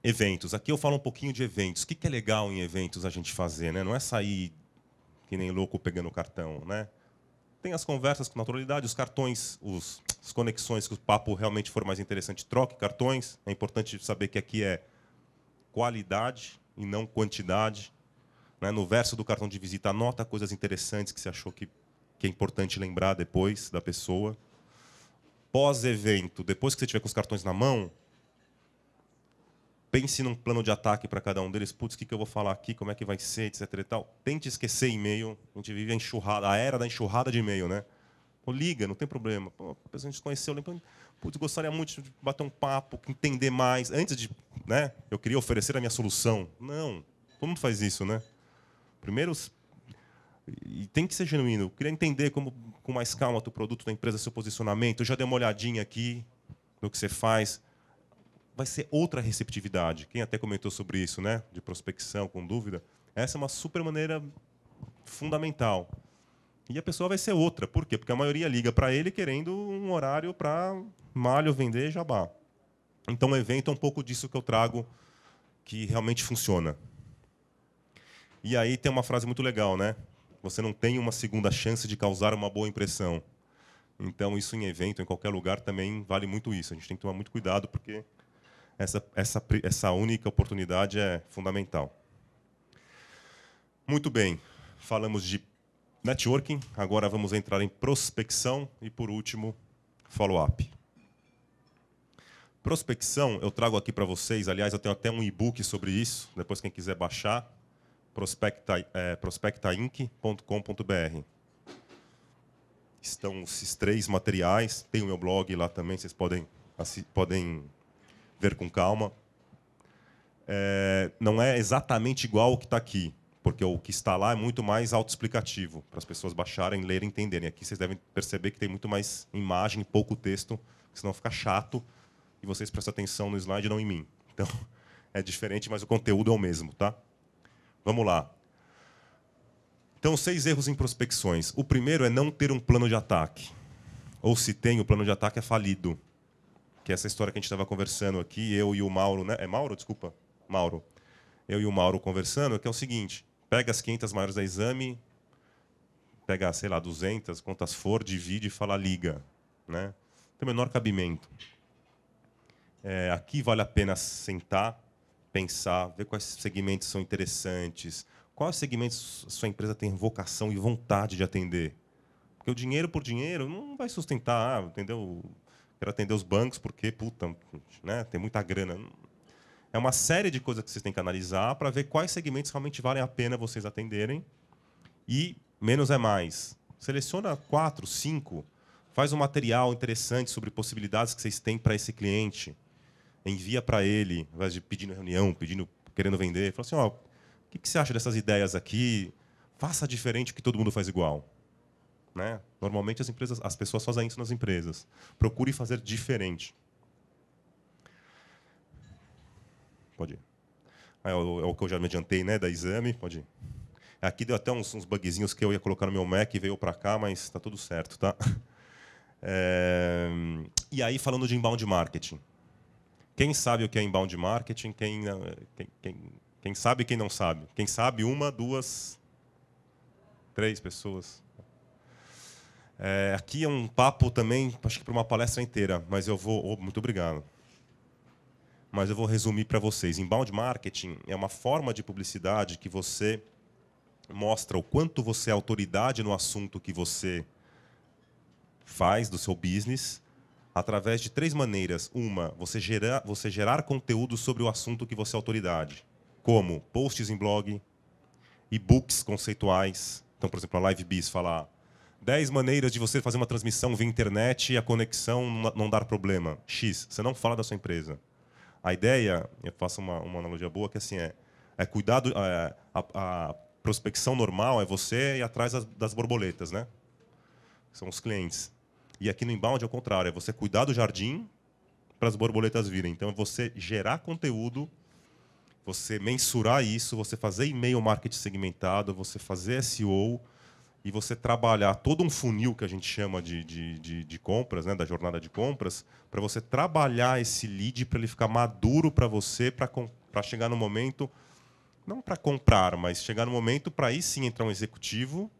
Eventos. Aqui eu falo um pouquinho de eventos. O que é legal em eventos a gente fazer? Né? Não é sair que nem louco pegando cartão. Né? tem as conversas com naturalidade, os cartões, os, as conexões que o papo realmente for mais interessante, troque cartões. É importante saber que aqui é qualidade e não quantidade. Né? No verso do cartão de visita, anota coisas interessantes que você achou que, que é importante lembrar depois da pessoa. Pós-evento, depois que você tiver com os cartões na mão, pense num plano de ataque para cada um deles. Putz, o que, que eu vou falar aqui? Como é que vai ser, etc. E tal. Tente esquecer e-mail. A gente vive a enxurrada, a era da enxurrada de e-mail, né? Pô, liga, não tem problema. Pô, a pessoa desconheceu, lembra? Putz, gostaria muito de bater um papo, entender mais. Antes de, né? Eu queria oferecer a minha solução. Não. Todo mundo faz isso, né? Primeiro, e tem que ser genuíno. Eu queria entender como, com mais calma o produto, da empresa, seu posicionamento. Eu já dei uma olhadinha aqui no que você faz vai ser outra receptividade. Quem até comentou sobre isso, né? De prospecção, com dúvida. Essa é uma super maneira fundamental. E a pessoa vai ser outra. Por quê? Porque a maioria liga para ele querendo um horário para malho, vender jabá. Então, o evento é um pouco disso que eu trago que realmente funciona. E aí tem uma frase muito legal, né? Você não tem uma segunda chance de causar uma boa impressão. Então, isso em evento, em qualquer lugar, também vale muito isso. A gente tem que tomar muito cuidado, porque essa, essa, essa única oportunidade é fundamental. Muito bem, falamos de networking, agora vamos entrar em prospecção e, por último, follow-up. Prospecção, eu trago aqui para vocês, aliás, eu tenho até um e-book sobre isso, depois quem quiser baixar, prospecta, é, prospectainc.com.br. Estão esses três materiais, tem o meu blog lá também, vocês podem, podem ver com calma. É, não é exatamente igual o que está aqui, porque o que está lá é muito mais autoexplicativo, para as pessoas baixarem, lerem e entenderem. Aqui vocês devem perceber que tem muito mais imagem, pouco texto, senão fica chato e vocês prestam atenção no slide não em mim. Então, é diferente, mas o conteúdo é o mesmo, tá? Vamos lá. Então, seis erros em prospecções. O primeiro é não ter um plano de ataque. Ou se tem, o plano de ataque é falido que é essa história que a gente estava conversando aqui, eu e o Mauro, né? É Mauro, desculpa? Mauro. Eu e o Mauro conversando, que é o seguinte, pega as 500 maiores da exame, pega, sei lá, 200, quantas for, divide e fala liga, né? Tem o menor cabimento. É, aqui vale a pena sentar, pensar, ver quais segmentos são interessantes, quais segmentos sua empresa tem vocação e vontade de atender. Porque o dinheiro por dinheiro não vai sustentar, entendeu? quero atender os bancos porque, puta, né, tem muita grana. É uma série de coisas que vocês têm que analisar para ver quais segmentos realmente valem a pena vocês atenderem. E menos é mais. Seleciona quatro, cinco, faz um material interessante sobre possibilidades que vocês têm para esse cliente. Envia para ele, ao invés de pedindo reunião, pedindo, querendo vender. Fala assim: ó, o que, que você acha dessas ideias aqui? Faça diferente que todo mundo faz igual. Né? Normalmente as empresas, as pessoas fazem isso nas empresas. Procure fazer diferente. Pode ir. Ah, é, é, o, que eu já me adiantei, né? Da exame, pode ir. Aqui deu até uns, uns bugzinhos que eu ia colocar no meu Mac e veio para cá, mas está tudo certo, tá? É... E aí, falando de inbound marketing. Quem sabe o que é inbound marketing? Quem, eh, quem, quem, quem sabe e quem não sabe? Quem sabe, uma, duas, três pessoas. É, aqui é um papo também, acho que para uma palestra inteira, mas eu vou. Oh, muito obrigado. Mas eu vou resumir para vocês. Inbound marketing é uma forma de publicidade que você mostra o quanto você é autoridade no assunto que você faz, do seu business, através de três maneiras. Uma, você gerar, você gerar conteúdo sobre o assunto que você é autoridade, como posts em blog, e-books conceituais. Então, por exemplo, a Live Biz falar 10 maneiras de você fazer uma transmissão via internet e a conexão não dar problema. X. Você não fala da sua empresa. A ideia, eu faço uma, uma analogia boa, que assim é, é cuidado. É, a, a, prospecção normal é você e atrás das, das, borboletas, né? São os clientes. E aqui no inbound é o contrário, é você cuidar do jardim para as borboletas virem. Então é você gerar conteúdo, você mensurar isso, você fazer e-mail marketing segmentado, você fazer SEO e você trabalhar todo um funil que a gente chama de, de, de, de compras, né, da jornada de compras, para você trabalhar esse lead para ele ficar maduro para você, para chegar no momento, não para comprar, mas chegar no momento para aí sim entrar um executivo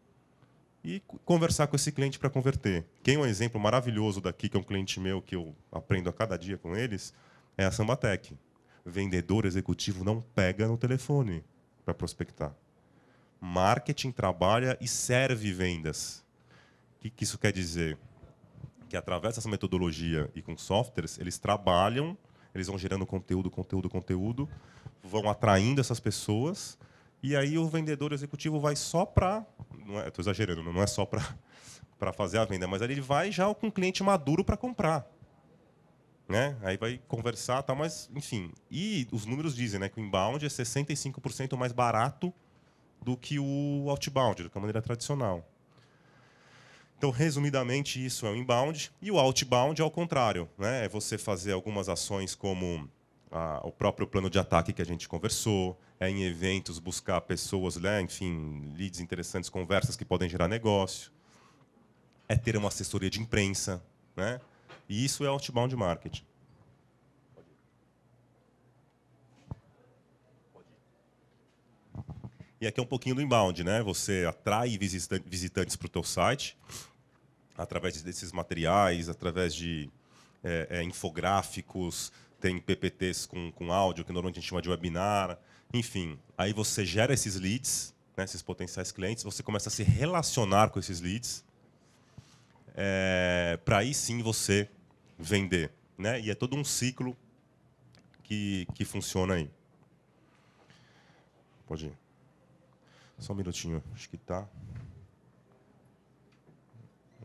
e conversar com esse cliente para converter. Quem é um exemplo maravilhoso daqui, que é um cliente meu que eu aprendo a cada dia com eles, é a Sambatec. Vendedor executivo não pega no telefone para prospectar marketing trabalha e serve vendas. O que, que isso quer dizer? Que através dessa metodologia e com softwares, eles trabalham, eles vão gerando conteúdo, conteúdo, conteúdo, vão atraindo essas pessoas, e aí o vendedor executivo vai só para. Estou é, exagerando, não é só para fazer a venda, mas ele vai já com o cliente maduro para comprar. Né? Aí vai conversar, tá, mas enfim. E os números dizem, né, que o inbound é 65% mais barato do que o outbound, da maneira tradicional. Então, resumidamente, isso é o inbound. E o outbound é o contrário. Né? É você fazer algumas ações como a, o próprio plano de ataque que a gente conversou, é em eventos buscar pessoas, né? enfim, leads interessantes, conversas que podem gerar negócio, é ter uma assessoria de imprensa. Né? E isso é outbound marketing. E aqui é um pouquinho do inbound, né? Você atrai visitantes para o teu site através desses materiais, através de é, é, infográficos, tem PPTs com, com áudio, que normalmente a gente chama de webinar, enfim. Aí você gera esses leads, né, esses potenciais clientes, você começa a se relacionar com esses leads, é, para aí sim você vender. Né? E é todo um ciclo que, que funciona aí. Pode ir. Só um minutinho, acho que tá.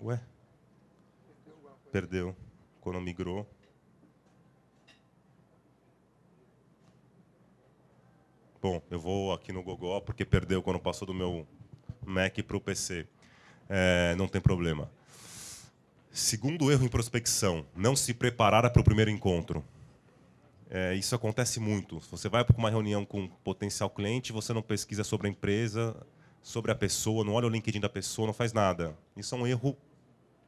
Ué? Perdeu. Quando migrou. Bom, eu vou aqui no Gogó, porque perdeu quando passou do meu Mac para o PC. É, não tem problema. Segundo erro em prospecção, não se preparara para o primeiro encontro. É, isso acontece muito. Você vai para uma reunião com um potencial cliente, você não pesquisa sobre a empresa, sobre a pessoa, não olha o LinkedIn da pessoa, não faz nada. Isso é um erro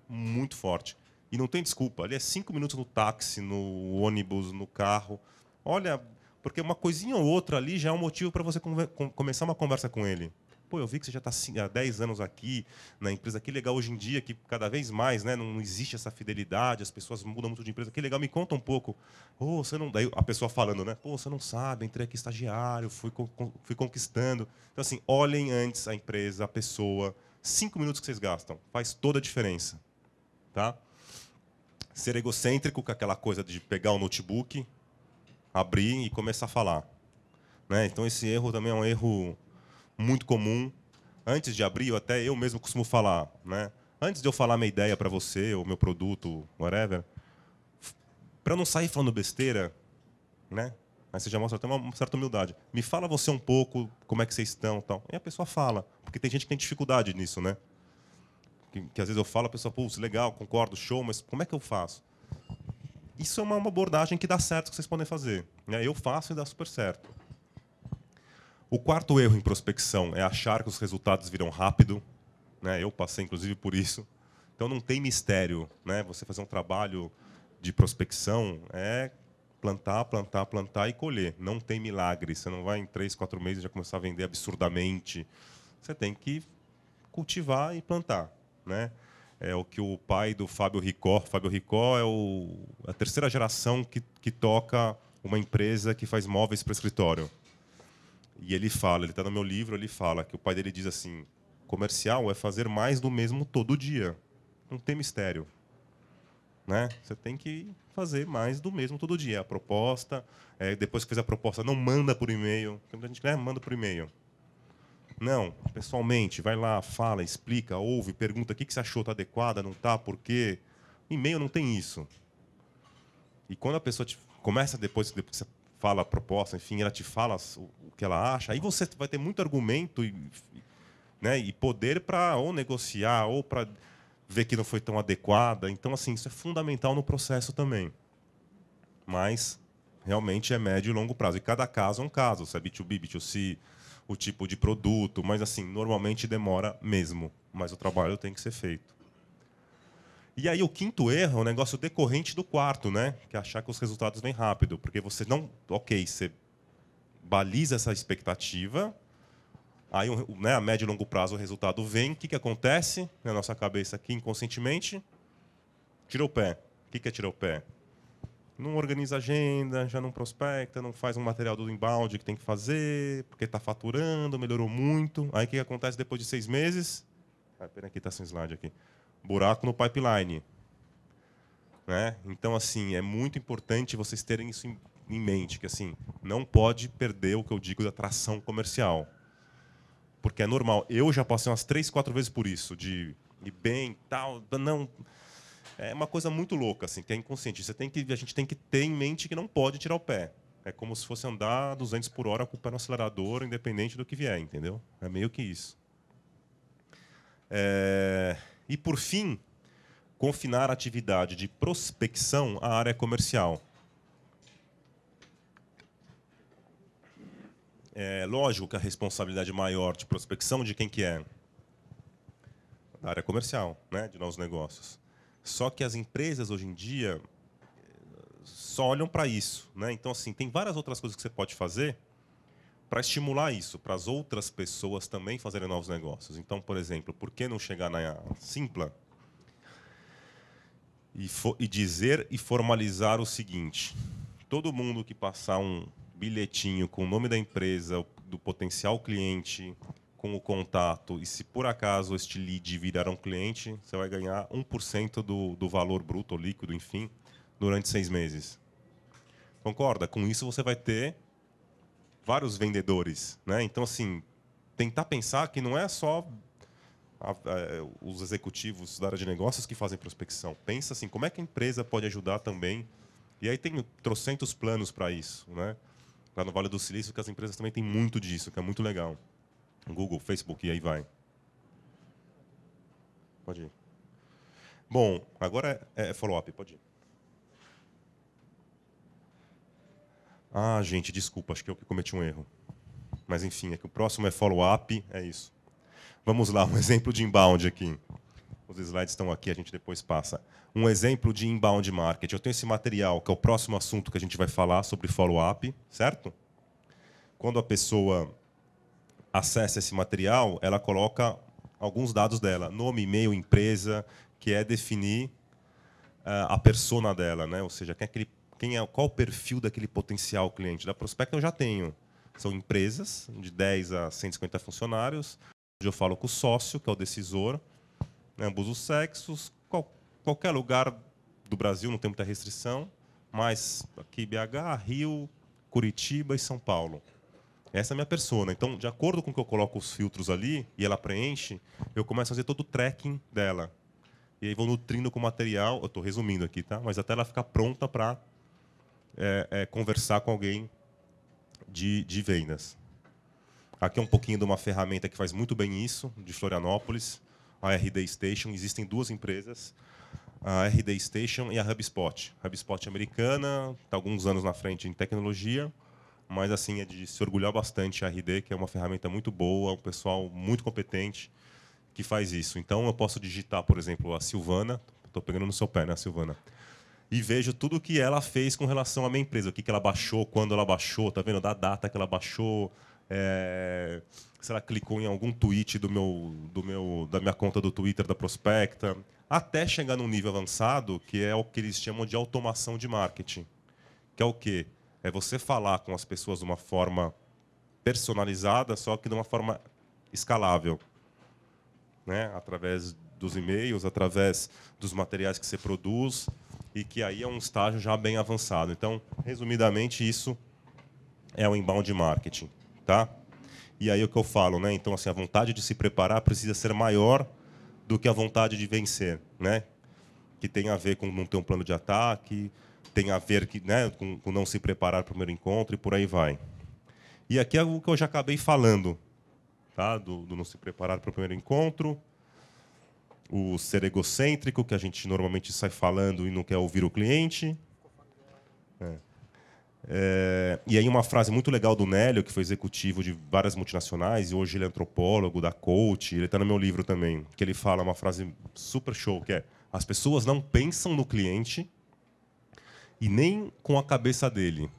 muito forte. E não tem desculpa. Ali é cinco minutos no táxi, no ônibus, no carro. Olha, porque uma coisinha ou outra ali já é um motivo para você come começar uma conversa com ele. Pô, eu vi que você já está assim, há 10 anos aqui na empresa. Que legal hoje em dia, que cada vez mais né, não existe essa fidelidade, as pessoas mudam muito de empresa. Que legal, me conta um pouco. Oh, você não... Daí a pessoa falando, né? Pô, você não sabe, entrei aqui estagiário, fui, fui conquistando. Então, assim, olhem antes a empresa, a pessoa. Cinco minutos que vocês gastam faz toda a diferença. Tá? Ser egocêntrico com aquela coisa de pegar o notebook, abrir e começar a falar. Né? Então, esse erro também é um erro muito comum. Antes de abrir, eu até eu mesmo costumo falar, né? Antes de eu falar minha ideia para você, ou meu produto, whatever, para não sair falando besteira, né? Aí você já mostra até uma certa humildade. Me fala você um pouco como é que vocês estão, tal. E a pessoa fala, porque tem gente que tem dificuldade nisso, né? Que, que às vezes eu falo, a pessoa, pô, legal, concordo, show, mas como é que eu faço? Isso é uma, uma abordagem que dá certo que vocês podem fazer. Né? Eu faço e dá super certo. O quarto erro em prospecção é achar que os resultados virão rápido. Né? Eu passei, inclusive, por isso. Então, não tem mistério. Né? Você fazer um trabalho de prospecção é plantar, plantar, plantar e colher. Não tem milagre. Você não vai em três, quatro meses já começar a vender absurdamente. Você tem que cultivar e plantar. Né? É o que o pai do Fábio Ricó. Fábio Ricó é o, é a terceira geração que, que toca uma empresa que faz móveis para escritório. E ele fala, ele está no meu livro, ele fala que o pai dele diz assim: comercial é fazer mais do mesmo todo dia. Não tem mistério. Né? Você tem que fazer mais do mesmo todo dia. É a proposta, é, depois que fez a proposta, não manda por e-mail. A gente quer é, manda por e-mail. Não, pessoalmente, vai lá, fala, explica, ouve, pergunta o que, que você achou, está adequada, não está por quê? E-mail não tem isso. E quando a pessoa te, começa depois, depois que você fala a proposta, enfim, ela te fala o que ela acha, aí você vai ter muito argumento e, né, e poder para ou negociar ou para ver que não foi tão adequada. Então, assim, isso é fundamental no processo também. Mas realmente é médio e longo prazo. E cada caso é um caso, se é B2B, B2C, o tipo de produto, mas assim, normalmente demora mesmo. Mas o trabalho tem que ser feito. E aí o quinto erro é um negócio decorrente do quarto, né? Que é achar que os resultados vêm rápido. Porque você não. Ok, você baliza essa expectativa. Aí né, a médio e longo prazo o resultado vem. O que, que acontece na nossa cabeça aqui inconscientemente? Tira o pé. O que, que é tirar o pé? Não organiza agenda, já não prospecta, não faz um material do inbound que tem que fazer, porque está faturando, melhorou muito. Aí o que, que acontece depois de seis meses? Ah, pena que está sem slide aqui buraco no pipeline. Né? Então, assim, é muito importante vocês terem isso em, em mente, que assim, não pode perder o que eu digo da tração comercial. Porque é normal. Eu já passei umas três, quatro vezes por isso, de ir bem, tal, não... É uma coisa muito louca, assim, que é inconsciente. Você tem que, a gente tem que ter em mente que não pode tirar o pé. É como se fosse andar 200 por hora com o pé no acelerador, independente do que vier, entendeu? É meio que isso. É... E, por fim, confinar a atividade de prospecção à área comercial. É lógico que a responsabilidade maior de prospecção de quem que é? Da área comercial, né? de novos negócios. Só que as empresas, hoje em dia, só olham para isso. Né? Então, assim, tem várias outras coisas que você pode fazer para estimular isso, para as outras pessoas também fazerem novos negócios. Então, por exemplo, por que não chegar na Simpla e, e dizer e formalizar o seguinte: todo mundo que passar um bilhetinho com o nome da empresa, do potencial cliente, com o contato, e se por acaso este lead virar um cliente, você vai ganhar 1% do, do valor bruto ou líquido, enfim, durante seis meses. Concorda? Com isso você vai ter vários vendedores, né? Então, assim, tentar pensar que não é só a, a, os executivos da área de negócios que fazem prospecção. Pensa assim, como é que a empresa pode ajudar também? E aí tem trocentos planos para isso, né? Lá no Vale do Silício, que as empresas também têm muito disso, que é muito legal. Google, Facebook, e aí vai. Pode ir. Bom, agora é, é follow-up, pode ir. Ah, gente, desculpa, acho que eu cometi um erro. Mas enfim, é que o próximo é follow-up, é isso. Vamos lá, um exemplo de inbound aqui. Os slides estão aqui, a gente depois passa. Um exemplo de inbound marketing. Eu tenho esse material, que é o próximo assunto que a gente vai falar sobre follow-up, certo? Quando a pessoa acessa esse material, ela coloca alguns dados dela: nome, e-mail, empresa, que é definir eh, a persona dela, né? Ou seja, quem é aquele quem é, qual o perfil daquele potencial cliente. Da Prospect eu já tenho. São empresas de 10 a 150 funcionários, onde eu falo com o sócio, que é o decisor, né, ambos os sexos, qual, qualquer lugar do Brasil, não tem muita restrição, mas aqui BH, Rio, Curitiba e São Paulo. Essa é a minha persona. Então, de acordo com que eu coloco os filtros ali e ela preenche, eu começo a fazer todo o tracking dela. E aí vou nutrindo com o material, eu estou resumindo aqui, tá? Mas até ela ficar pronta para é, é, conversar com alguém de, de vendas. Aqui é um pouquinho de uma ferramenta que faz muito bem isso, de Florianópolis, a RD Station. Existem duas empresas, a RD Station e a HubSpot. HubSpot é americana, está alguns anos na frente em tecnologia, mas assim é de se orgulhar bastante a RD, que é uma ferramenta muito boa, um pessoal muito competente que faz isso. Então eu posso digitar, por exemplo, a Silvana, estou pegando no seu pé, né, Silvana? e vejo tudo o que ela fez com relação à minha empresa, o que, que ela baixou, quando ela baixou, tá vendo? Da data que ela baixou, é... se ela clicou em algum tweet do meu, do meu, da minha conta do Twitter da Prospecta, até chegar num nível avançado que é o que eles chamam de automação de marketing, que é o quê? É você falar com as pessoas de uma forma personalizada, só que de uma forma escalável, né? Através dos e-mails, através dos materiais que você produz, e que aí é um estágio já bem avançado. Então, resumidamente, isso é o inbound marketing, tá? E aí é o que eu falo, né? Então, assim, a vontade de se preparar precisa ser maior do que a vontade de vencer, né? Que tem a ver com não ter um plano de ataque, tem a ver que, né, com, com não se preparar para o primeiro encontro e por aí vai. E aqui é o que eu já acabei falando, tá? Do, do não se preparar para o primeiro encontro, o ser egocêntrico, que a gente normalmente sai falando e não quer ouvir o cliente. É. É, e aí uma frase muito legal do Nélio, que foi executivo de várias multinacionais, e hoje ele é antropólogo da Coach, ele está no meu livro também, que ele fala uma frase super show, que é as pessoas não pensam no cliente e nem com a cabeça dele.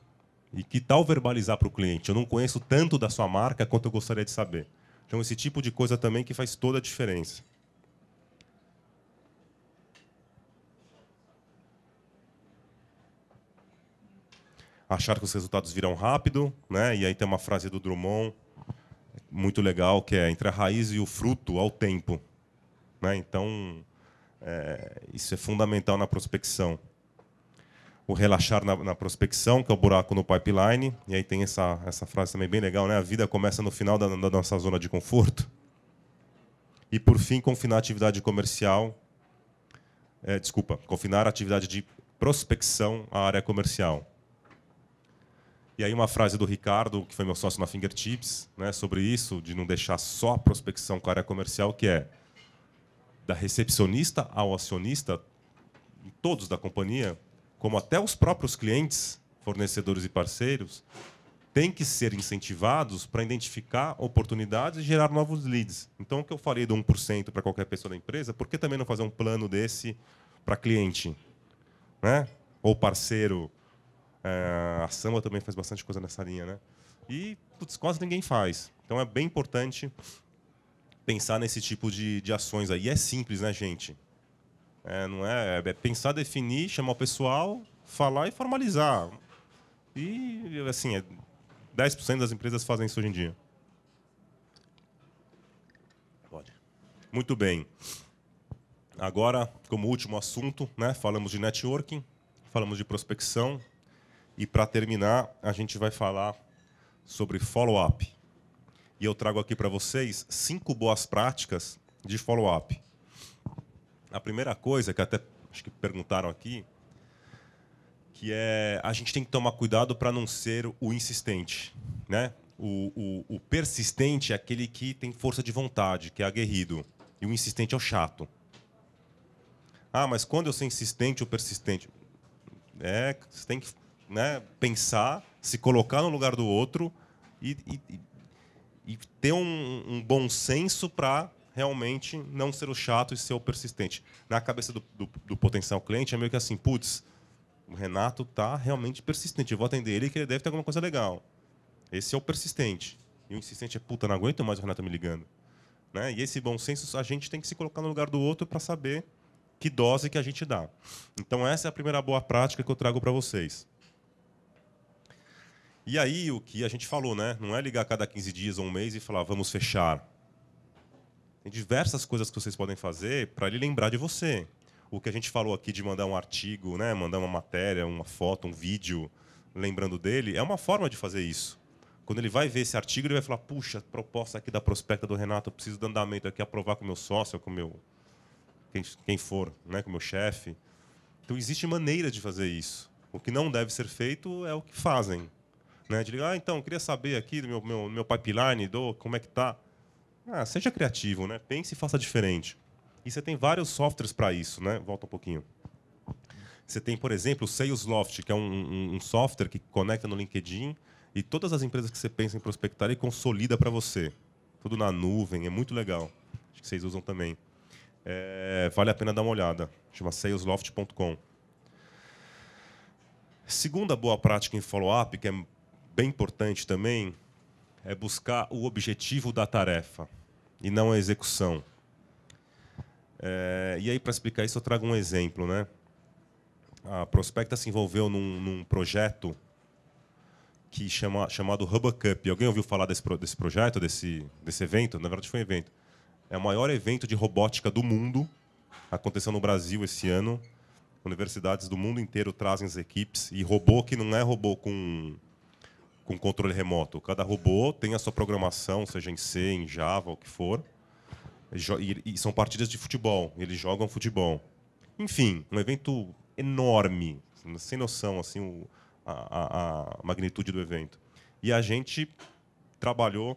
E que tal verbalizar para o cliente? Eu não conheço tanto da sua marca quanto eu gostaria de saber. Então, esse tipo de coisa também que faz toda a diferença. achar que os resultados virão rápido, né? E aí tem uma frase do Drummond muito legal que é entre a raiz e o fruto ao tempo, né? Então é, isso é fundamental na prospecção. O relaxar na, na, prospecção, que é o buraco no pipeline, e aí tem essa essa frase também bem legal, né? A vida começa no final da, da nossa zona de conforto. E por fim, confinar a atividade comercial, é, desculpa, confinar a atividade de prospecção à área comercial. E aí uma frase do Ricardo, que foi meu sócio na Fingertips, né, sobre isso, de não deixar só a prospecção com a área comercial, que é da recepcionista ao acionista, todos da companhia, como até os próprios clientes, fornecedores e parceiros, têm que ser incentivados para identificar oportunidades e gerar novos leads. Então, o que eu falei do 1% para qualquer pessoa da empresa, por que também não fazer um plano desse para cliente? Né? Ou parceiro é, a Samba também faz bastante coisa nessa linha, né? E putz, quase ninguém faz. Então é bem importante pensar nesse tipo de, de ações aí. E é simples, né, gente? É, não é, é pensar, definir, chamar o pessoal, falar e formalizar. E, assim, é 10% das empresas fazem isso hoje em dia. Pode. Muito bem. Agora, como último assunto, né, falamos de networking, falamos de prospecção, e para terminar, a gente vai falar sobre follow-up. E eu trago aqui para vocês cinco boas práticas de follow-up. A primeira coisa que até acho que perguntaram aqui, que é a gente tem que tomar cuidado para não ser o insistente, né? O, o, o, persistente é aquele que tem força de vontade, que é aguerrido. E o insistente é o chato. Ah, mas quando eu sou insistente ou persistente? É, você tem que né, pensar, se colocar no lugar do outro e, e, e ter um, um, bom senso para realmente não ser o chato e ser o persistente. Na cabeça do, do, do potencial cliente é meio que assim, putz, o Renato tá realmente persistente, eu vou atender ele que ele deve ter alguma coisa legal. Esse é o persistente. E o insistente é, puta, não aguento mais o Renato me ligando. Né? E esse bom senso a gente tem que se colocar no lugar do outro para saber que dose que a gente dá. Então essa é a primeira boa prática que eu trago para vocês. E aí o que a gente falou, né? Não é ligar cada 15 dias ou um mês e falar vamos fechar. Tem diversas coisas que vocês podem fazer para ele lembrar de você. O que a gente falou aqui de mandar um artigo, né? Mandar uma matéria, uma foto, um vídeo, lembrando dele, é uma forma de fazer isso. Quando ele vai ver esse artigo, ele vai falar: puxa, proposta aqui da prospecta do Renato, eu preciso do andamento aqui, aprovar com o meu sócio, com meu. Quem, quem for, né? com o meu chefe. Então, existe maneira de fazer isso. O que não deve ser feito é o que fazem. Né? De ligar, ah, então, queria saber aqui do meu, meu, meu pipeline, do, como é que tá. Ah, seja criativo, né? Pense e faça diferente. E você tem vários softwares para isso, né? Volta um pouquinho. Você tem, por exemplo, o Salesloft, que é um, um, um software que conecta no LinkedIn e todas as empresas que você pensa em prospectar, e consolida para você. Tudo na nuvem, é muito legal. Acho que vocês usam também. É, vale a pena dar uma olhada. Chama salesloft.com. Segunda boa prática em follow-up, que é bem importante também é buscar o objetivo da tarefa e não a execução. É, e aí, para explicar isso, eu trago um exemplo. Né? A Prospecta se envolveu num, num projeto que chama, chamado Hubba Cup. Alguém ouviu falar desse, desse projeto, desse, desse evento? Na verdade, foi um evento. É o maior evento de robótica do mundo. Aconteceu no Brasil esse ano. Universidades do mundo inteiro trazem as equipes. E robô que não é robô com com controle remoto. Cada robô tem a sua programação, seja em C, em Java, o que for. E, são partidas de futebol. Eles jogam futebol. Enfim, um evento enorme, sem noção assim a, a magnitude do evento. E a gente trabalhou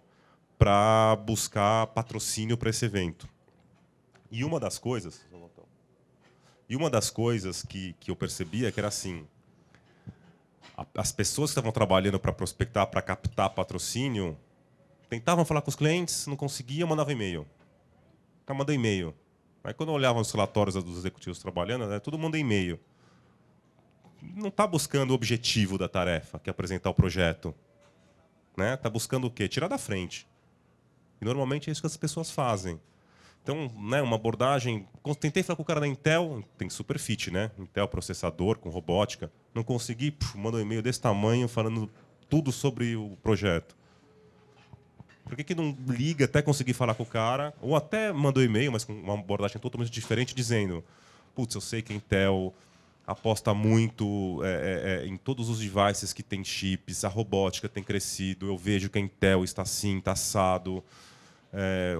para buscar patrocínio para esse evento. E uma das coisas, e uma das coisas que, que eu percebia é que era assim, as pessoas que estavam trabalhando para prospectar, para captar patrocínio, tentavam falar com os clientes, não conseguiam, mandavam e-mail. Então, mandando e-mail. Aí, quando eu olhava os relatórios dos executivos trabalhando, né, todo mundo é e-mail. Não está buscando o objetivo da tarefa, que é apresentar o projeto. Está né? Tá buscando o quê? Tirar da frente. E normalmente é isso que as pessoas fazem. Então, né, uma abordagem. Tentei falar com o cara da Intel, tem super fit, né? Intel processador com robótica. Não consegui, mandou um e-mail desse tamanho falando tudo sobre o projeto. Por que, que não liga até conseguir falar com o cara? Ou até mandou um e-mail, mas com uma abordagem totalmente diferente, dizendo: Putz, eu sei que a Intel aposta muito é, é, é, em todos os devices que tem chips, a robótica tem crescido, eu vejo que a Intel está assim, está assado. É,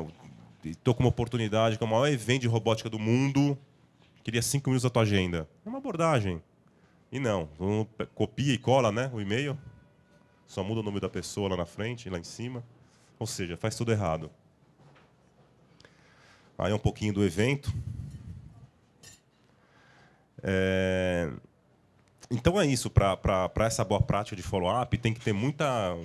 estou com uma oportunidade, que é o maior evento de robótica do mundo, queria cinco minutos da tua agenda. É uma abordagem. E não, copia e cola né, o e-mail, só muda o nome da pessoa lá na frente, lá em cima. Ou seja, faz tudo errado. Aí é um pouquinho do evento. É... Então é isso, para essa boa prática de follow-up, tem que ter muita,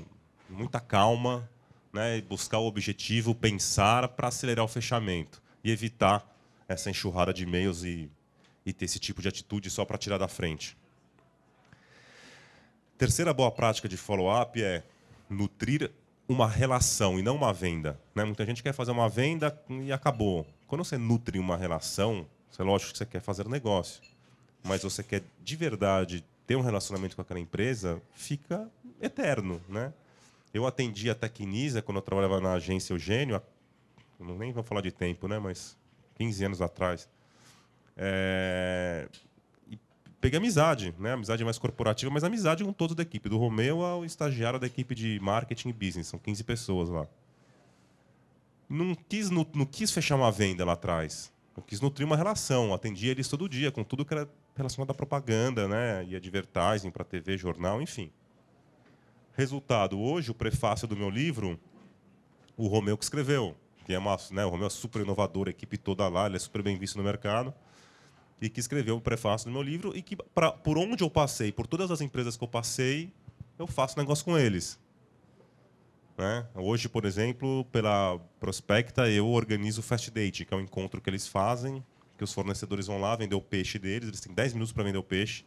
muita calma, né, buscar o objetivo, pensar para acelerar o fechamento e evitar essa enxurrada de e-mails e, e ter esse tipo de atitude só para tirar da frente. Terceira boa prática de follow-up é nutrir uma relação e não uma venda. Né? Muita gente quer fazer uma venda e acabou. Quando você nutre uma relação, é lógico que você quer fazer negócio, mas você quer de verdade ter um relacionamento com aquela empresa, fica eterno, né? Eu atendi a Tecnisa quando eu trabalhava na agência Eugênio, eu nem vou falar de tempo, né? Mas 15 anos atrás. É... peguei amizade, né? Amizade mais corporativa, mas amizade com todos da equipe, do Romeu ao estagiário da equipe de marketing e business, são 15 pessoas lá. Não quis, não, não quis fechar uma venda lá atrás. Não quis nutrir uma relação, atendia eles todo dia com tudo que era relacionado à propaganda, né? E advertising para TV, jornal, enfim. Resultado, hoje o prefácio do meu livro, o Romeu que escreveu, que é uma, né, o Romeu é super inovador, a equipe toda lá, ele é super bem visto no mercado, e que escreveu o prefácio do meu livro e que pra, por onde eu passei, por todas as empresas que eu passei, eu faço negócio com eles. Né? Hoje, por exemplo, pela Prospecta, eu organizo o Fast Date, que é um encontro que eles fazem, que os fornecedores vão lá vender o peixe deles, eles têm 10 minutos para vender o peixe,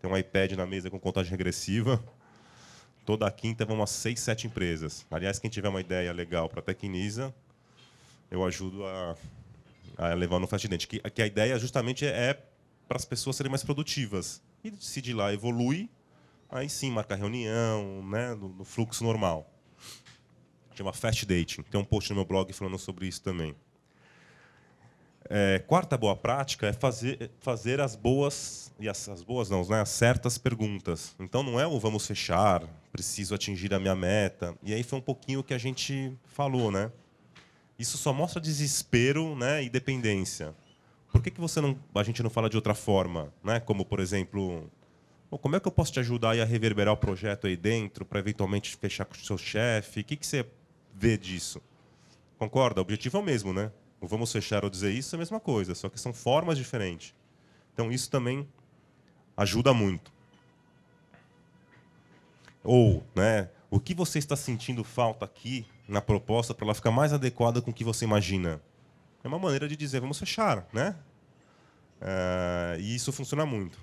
tem um iPad na mesa com contagem regressiva, Toda quinta vão umas seis, sete empresas. Aliás, quem tiver uma ideia legal para a Tecnisa, eu ajudo a, a levar no Fast Dente. Que, que a ideia justamente é, é para as pessoas serem mais produtivas. E se de lá evolui, aí sim marca reunião, né, no, no fluxo normal. Chama Fast Dating. Tem um post no meu blog falando sobre isso também. É, quarta boa prática é fazer, fazer as boas e as, as boas não, né, as certas perguntas. Então não é o vamos fechar, preciso atingir a minha meta. E aí foi um pouquinho o que a gente falou, né? Isso só mostra desespero, né, e dependência. Por que, que você não, a gente não fala de outra forma, né? Como por exemplo, como é que eu posso te ajudar a reverberar o projeto aí dentro para eventualmente fechar com o seu chefe? O que, que você vê disso? Concorda? O objetivo é o mesmo, né? O vamos fechar ou dizer isso é a mesma coisa, só que são formas diferentes. Então isso também ajuda muito. Ou, né, o que você está sentindo falta aqui na proposta para ela ficar mais adequada com o que você imagina? É uma maneira de dizer, vamos fechar, né? Uh, e isso funciona muito.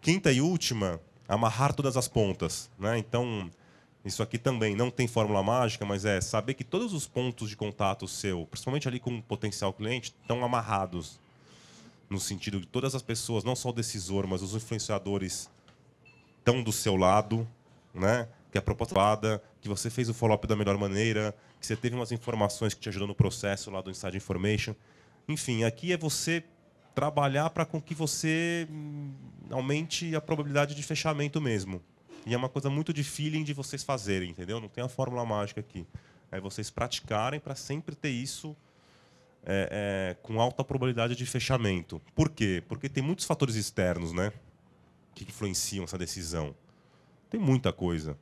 Quinta e última, amarrar todas as pontas, né? Então, isso aqui também não tem fórmula mágica, mas é saber que todos os pontos de contato seu, principalmente ali com o potencial cliente, estão amarrados. No sentido de todas as pessoas, não só o decisor, mas os influenciadores estão do seu lado, né? que a proposta é que você fez o follow-up da melhor maneira, que você teve umas informações que te ajudou no processo lá do Inside Information. Enfim, aqui é você trabalhar para com que você hum, aumente a probabilidade de fechamento mesmo. E é uma coisa muito de feeling de vocês fazerem, entendeu? Não tem a fórmula mágica aqui. É vocês praticarem para sempre ter isso é, é, com alta probabilidade de fechamento. Por quê? Porque tem muitos fatores externos, né? que influenciam essa decisão? Tem muita coisa.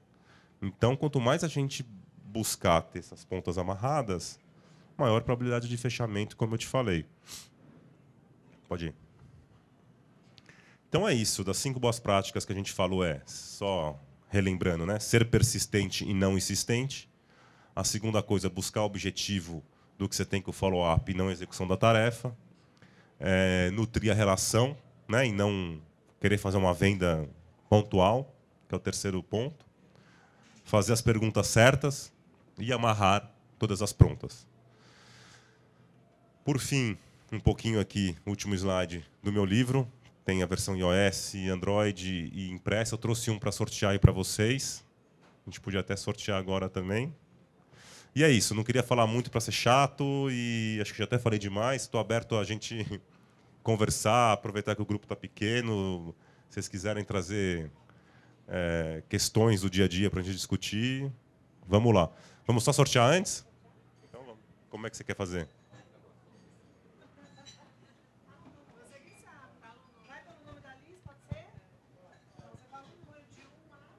Então, quanto mais a gente buscar ter essas pontas amarradas, maior probabilidade de fechamento, como eu te falei. Pode ir. Então é isso. Das cinco boas práticas que a gente falou é, só relembrando, né? Ser persistente e não insistente. A segunda coisa, buscar o objetivo do que você tem com o follow-up e não a execução da tarefa. É, nutrir a relação né? e não querer fazer uma venda pontual, que é o terceiro ponto, fazer as perguntas certas e amarrar todas as prontas. Por fim, um pouquinho aqui, último slide do meu livro. Tem a versão iOS, Android e impressa. Eu trouxe um para sortear aí para vocês. A gente podia até sortear agora também. E é isso. Não queria falar muito para ser chato e acho que já até falei demais. Estou aberto a gente conversar, aproveitar que o grupo está pequeno, se vocês quiserem trazer é, questões do dia a dia para a gente discutir, vamos lá. Vamos só sortear antes? Então, como é que você quer fazer?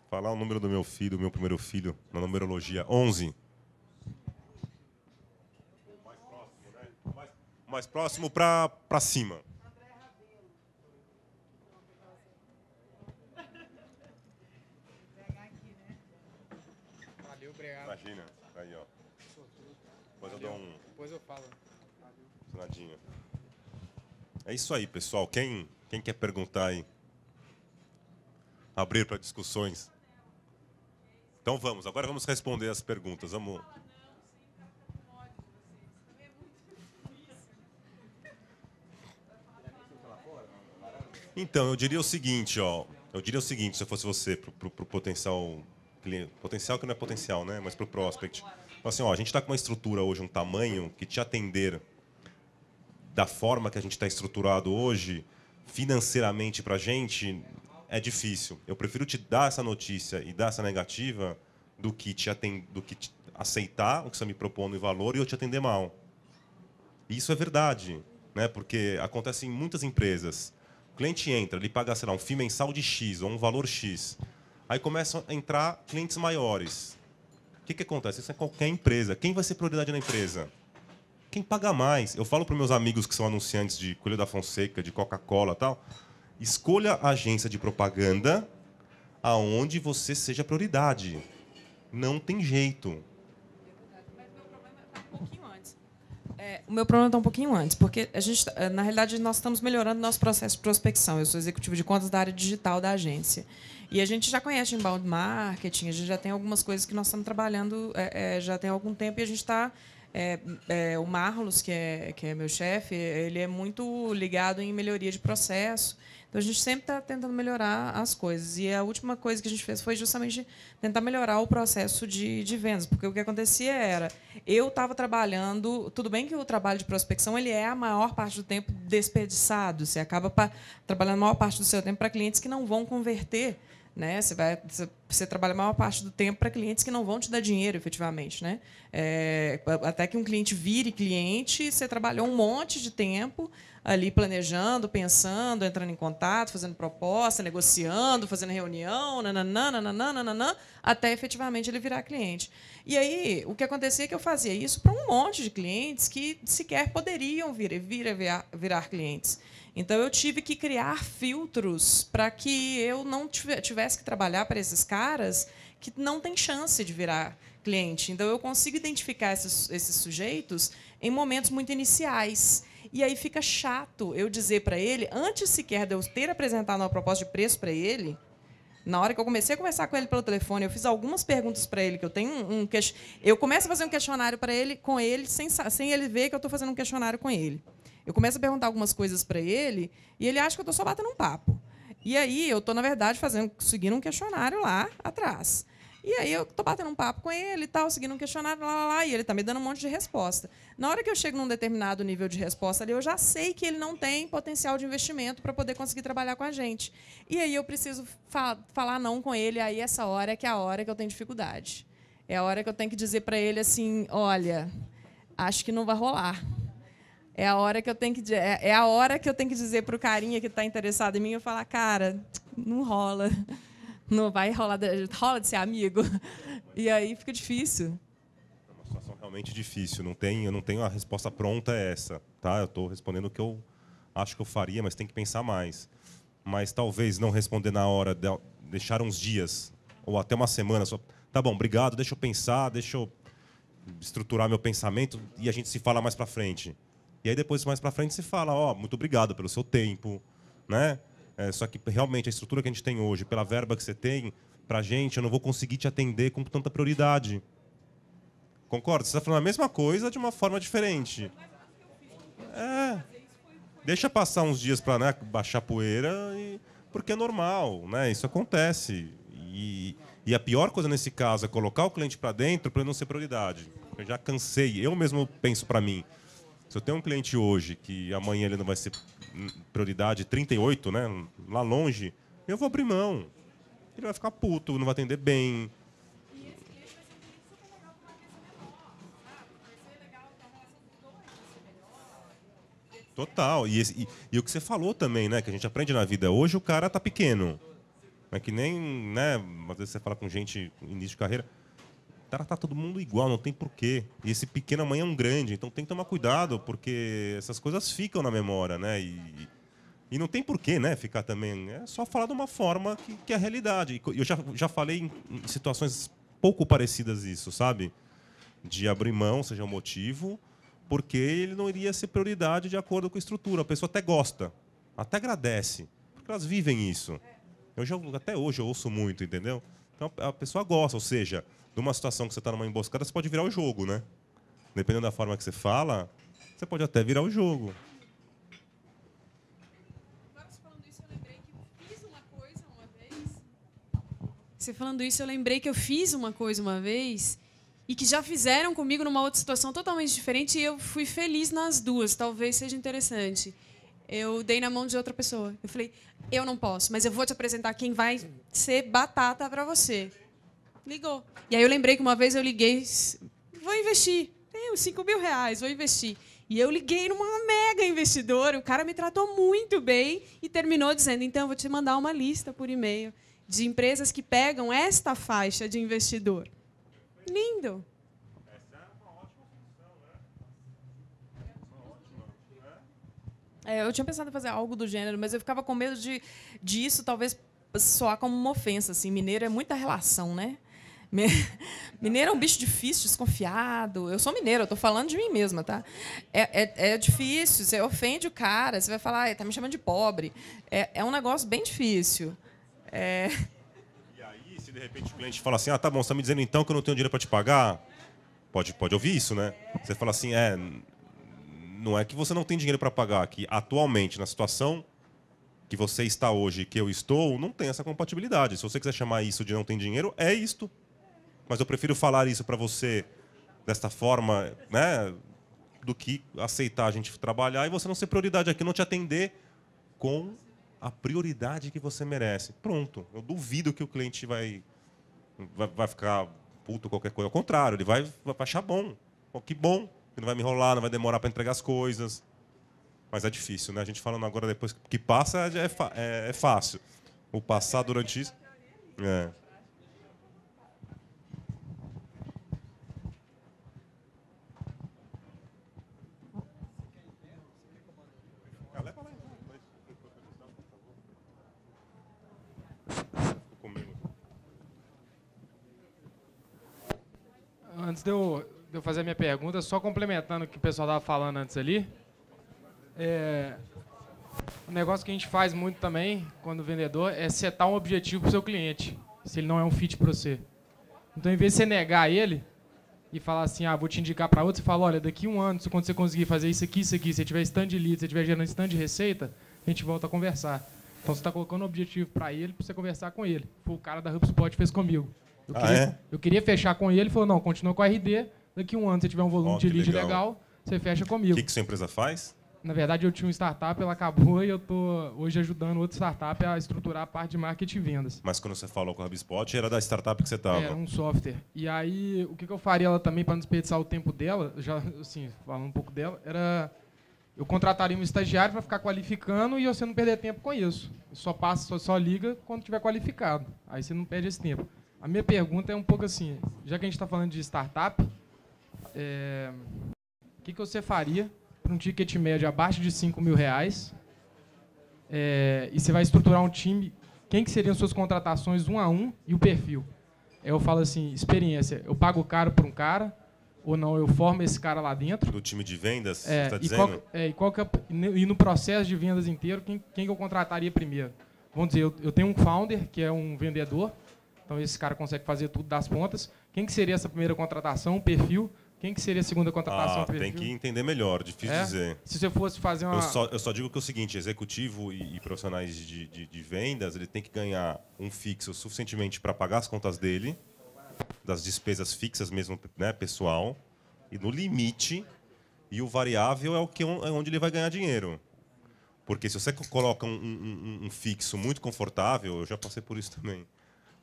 Falar o número do meu filho, do meu primeiro filho, na numerologia 11. O mais próximo né? para cima. Depois eu falo. Nadinha. É isso aí, pessoal. Quem, quem quer perguntar aí? Abrir para discussões. Então vamos, agora vamos responder as perguntas. Vamos. Então, eu diria o seguinte, ó. Eu diria o seguinte, se eu fosse você, para o potencial cliente, potencial que não é potencial, né? Mas para o prospect assim, ó, a gente está com uma estrutura hoje, um tamanho que te atender da forma que a gente está estruturado hoje, financeiramente para a gente, é difícil. Eu prefiro te dar essa notícia e dar essa negativa do que te atender, do que te... aceitar o que você tá me propõe no valor e eu te atender mal. E isso é verdade, né? Porque acontece em muitas empresas. O cliente entra, ele paga, sei lá, um FII mensal de X ou um valor X. Aí começam a entrar clientes maiores que, que acontece? Isso é qualquer empresa. Quem vai ser prioridade na empresa? Quem paga mais? Eu falo para meus amigos que são anunciantes de Coelho da Fonseca, de Coca-Cola tal. Escolha a agência de propaganda aonde você seja prioridade. Não tem jeito. É, o meu problema está um pouquinho antes, porque a gente, tá, na realidade, nós estamos melhorando nosso processo de prospecção. Eu sou executivo de contas da área digital da agência. E a gente já conhece inbound marketing, a gente já tem algumas coisas que nós estamos trabalhando é, é, já tem algum tempo e a gente está. É, é, o Marlos, que é, que é meu chefe, ele é muito ligado em melhoria de processo. Então a gente sempre está tentando melhorar as coisas. E a última coisa que a gente fez foi justamente tentar melhorar o processo de, de vendas, porque o que acontecia era eu estava trabalhando, tudo bem que o trabalho de prospecção ele é a maior parte do tempo desperdiçado, você acaba pra, trabalhando a maior parte do seu tempo para clientes que não vão converter. Né? Você, vai, você trabalha a maior parte do tempo para clientes que não vão te dar dinheiro, efetivamente. Né? É, até que um cliente vire cliente, você trabalhou um monte de tempo ali planejando, pensando, entrando em contato, fazendo proposta, negociando, fazendo reunião, na até efetivamente ele virar cliente. E aí, o que acontecia é que eu fazia isso para um monte de clientes que sequer poderiam vir, vir, virar, virar clientes. Então, eu tive que criar filtros para que eu não tivesse que trabalhar para esses caras que não têm chance de virar cliente. Então, eu consigo identificar esses, esses sujeitos em momentos muito iniciais. E aí fica chato eu dizer para ele, antes sequer de eu ter apresentado uma proposta de preço para ele, na hora que eu comecei a conversar com ele pelo telefone, eu fiz algumas perguntas para ele, que eu tenho um, um eu começo a fazer um questionário para ele com ele sem, sem ele ver que eu estou fazendo um questionário com ele. Eu começo a perguntar algumas coisas para ele e ele acha que eu estou só batendo um papo. E aí eu estou, na verdade, fazendo, seguindo um questionário lá atrás. E aí eu estou batendo um papo com ele e tal, seguindo um questionário, lá, lá, lá, e ele está me dando um monte de resposta. Na hora que eu chego num determinado nível de resposta ali, eu já sei que ele não tem potencial de investimento para poder conseguir trabalhar com a gente. E aí eu preciso fa falar não com ele, aí essa hora é que é a hora que eu tenho dificuldade. É a hora que eu tenho que dizer para ele assim, olha, acho que não vai rolar é a hora que eu tenho que é, é a hora que eu tenho que dizer pro carinha que está interessado em mim, eu falar, cara, não rola. Não vai rolar, rola de ser amigo. E aí fica difícil. É uma situação realmente difícil, não tem, eu não tenho a resposta pronta é essa, tá? Eu estou respondendo o que eu acho que eu faria, mas tem que pensar mais. Mas talvez não responder na hora, deixar uns dias ou até uma semana só, tá bom, obrigado, deixa eu pensar, deixa eu estruturar meu pensamento e a gente se fala mais para frente. E aí depois, mais para frente, se fala, ó, oh, muito obrigado pelo seu tempo, né? É, só que realmente a estrutura que a gente tem hoje, pela verba que você tem, pra gente, eu não vou conseguir te atender com tanta prioridade. Concorda? Você está falando a mesma coisa de uma forma diferente. É. Deixa passar uns dias para né, baixar poeira, e... porque é normal, né? Isso acontece. E, e a pior coisa nesse caso é colocar o cliente para dentro para não ser prioridade. Eu já cansei, eu mesmo penso para mim. Se eu tenho um cliente hoje que amanhã ele não vai ser prioridade 38, né? Lá longe, eu vou abrir mão. Ele vai ficar puto, não vai atender bem. Total. E, esse, e, e, o que você falou também, né? Que a gente aprende na vida. Hoje o cara tá pequeno. É que nem, né? Às vezes você fala com gente início de carreira tratar todo mundo igual, não tem porquê. E esse pequeno amanhã é um grande, então tem que tomar cuidado, porque essas coisas ficam na memória, né? E, e não tem porquê, né? Ficar também. É só falar de uma forma que, que é a realidade. E eu já, já falei em, em situações pouco parecidas isso, sabe? De abrir mão, seja o motivo, porque ele não iria ser prioridade de acordo com a estrutura. A pessoa até gosta, até agradece, porque elas vivem isso. Eu já, até hoje eu ouço muito, entendeu? Então a pessoa gosta, ou seja, numa situação que você está numa emboscada, você pode virar o jogo, né? Dependendo da forma que você fala, você pode até virar o jogo. Você falando isso, eu lembrei que eu fiz uma coisa uma vez e que já fizeram comigo numa outra situação totalmente diferente e eu fui feliz nas duas. Talvez seja interessante. Eu dei na mão de outra pessoa. Eu falei, eu não posso, mas eu vou te apresentar quem vai ser batata para você. Ligou. E aí eu lembrei que uma vez eu liguei, vou investir. Tenho 5 mil reais, vou investir. E eu liguei numa mega investidora, o cara me tratou muito bem e terminou dizendo: então, vou te mandar uma lista por e-mail de empresas que pegam esta faixa de investidor. Lindo! É, eu tinha pensado em fazer algo do gênero, mas eu ficava com medo de disso talvez soar como uma ofensa. Assim, mineiro é muita relação, né? Mineiro é um bicho difícil, desconfiado. Eu sou mineiro, eu tô falando de mim mesma, tá? É, é, é difícil, você ofende o cara, você vai falar, ah, tá me chamando de pobre. É, é um negócio bem difícil. É... E aí, se de repente o cliente fala assim, ah, tá bom, você tá me dizendo então que eu não tenho dinheiro para te pagar? Pode, pode ouvir isso, né? Você fala assim, é. Não é que você não tem dinheiro para pagar, que atualmente, na situação que você está hoje, que eu estou, não tem essa compatibilidade. Se você quiser chamar isso de não tem dinheiro, é isto mas eu prefiro falar isso para você desta forma, né? Do que aceitar a gente trabalhar e você não ser prioridade aqui, não te atender com a prioridade que você merece. Pronto. Eu duvido que o cliente vai, vai, vai ficar puto qualquer coisa. Ao contrário, ele vai, vai achar bom. Oh, que bom. não vai me enrolar, não vai demorar para entregar as coisas. Mas é difícil, né? A gente falando agora depois que passa é, é, é, é fácil. O passar durante isso. É. antes de eu, de eu fazer a minha pergunta, só complementando o que o pessoal estava falando antes ali, é, um negócio que a gente faz muito também, quando vendedor, é setar um objetivo para o seu cliente, se ele não é um fit para você. Então, em vez de você negar ele e falar assim, ah, vou te indicar para outro, você fala, olha, daqui um ano, quando você conseguir fazer isso aqui, isso aqui, se tiver stand de lead, se tiver gerando stand de receita, a gente volta a conversar. Então, você está colocando um objetivo para ele, para você conversar com ele. Foi o cara da HubSpot fez comigo. Eu, ah, queria, é? eu queria fechar com ele, ele falou, não, continua com a RD, daqui um ano, se tiver um volume oh, de lead legal. legal. você fecha comigo. O que, que sua empresa faz? Na verdade, eu tinha uma startup, ela acabou e eu estou hoje ajudando outra startup a estruturar a parte de marketing e vendas. Mas quando você falou com a HubSpot, era da startup que você estava? Era um software. E aí, o que, que eu faria ela também para não desperdiçar o tempo dela, já assim, falando um pouco dela, era eu contrataria um estagiário para ficar qualificando e você não perder tempo com isso. Só passa, só, só liga quando tiver qualificado. Aí você não perde esse tempo. A minha pergunta é um pouco assim, já que a gente está falando de startup, é, o que, que você faria para um ticket médio abaixo de 5 mil reais? É, e você vai estruturar um time, quem que seriam suas contratações um a um e o perfil? Eu falo assim, experiência, eu pago caro para um cara, ou não, eu formo esse cara lá dentro. No time de vendas, é, você está dizendo? Qual, é, e, qual que é, e no processo de vendas inteiro, quem, quem eu contrataria primeiro? Vamos dizer, eu, eu tenho um founder, que é um vendedor, então esse cara consegue fazer tudo das pontas. Quem que seria essa primeira contratação, perfil? Quem que seria a segunda contratação? Ah, tem que entender melhor, difícil é? dizer. Se você fosse fazer uma... Eu só, eu só digo que é o seguinte, executivo e, e profissionais de, de, de, vendas, ele tem que ganhar um fixo suficientemente para pagar as contas dele, das despesas fixas mesmo, né, pessoal, e no limite, e o variável é, o que, é onde ele vai ganhar dinheiro. Porque se você coloca um, um, um fixo muito confortável, eu já passei por isso também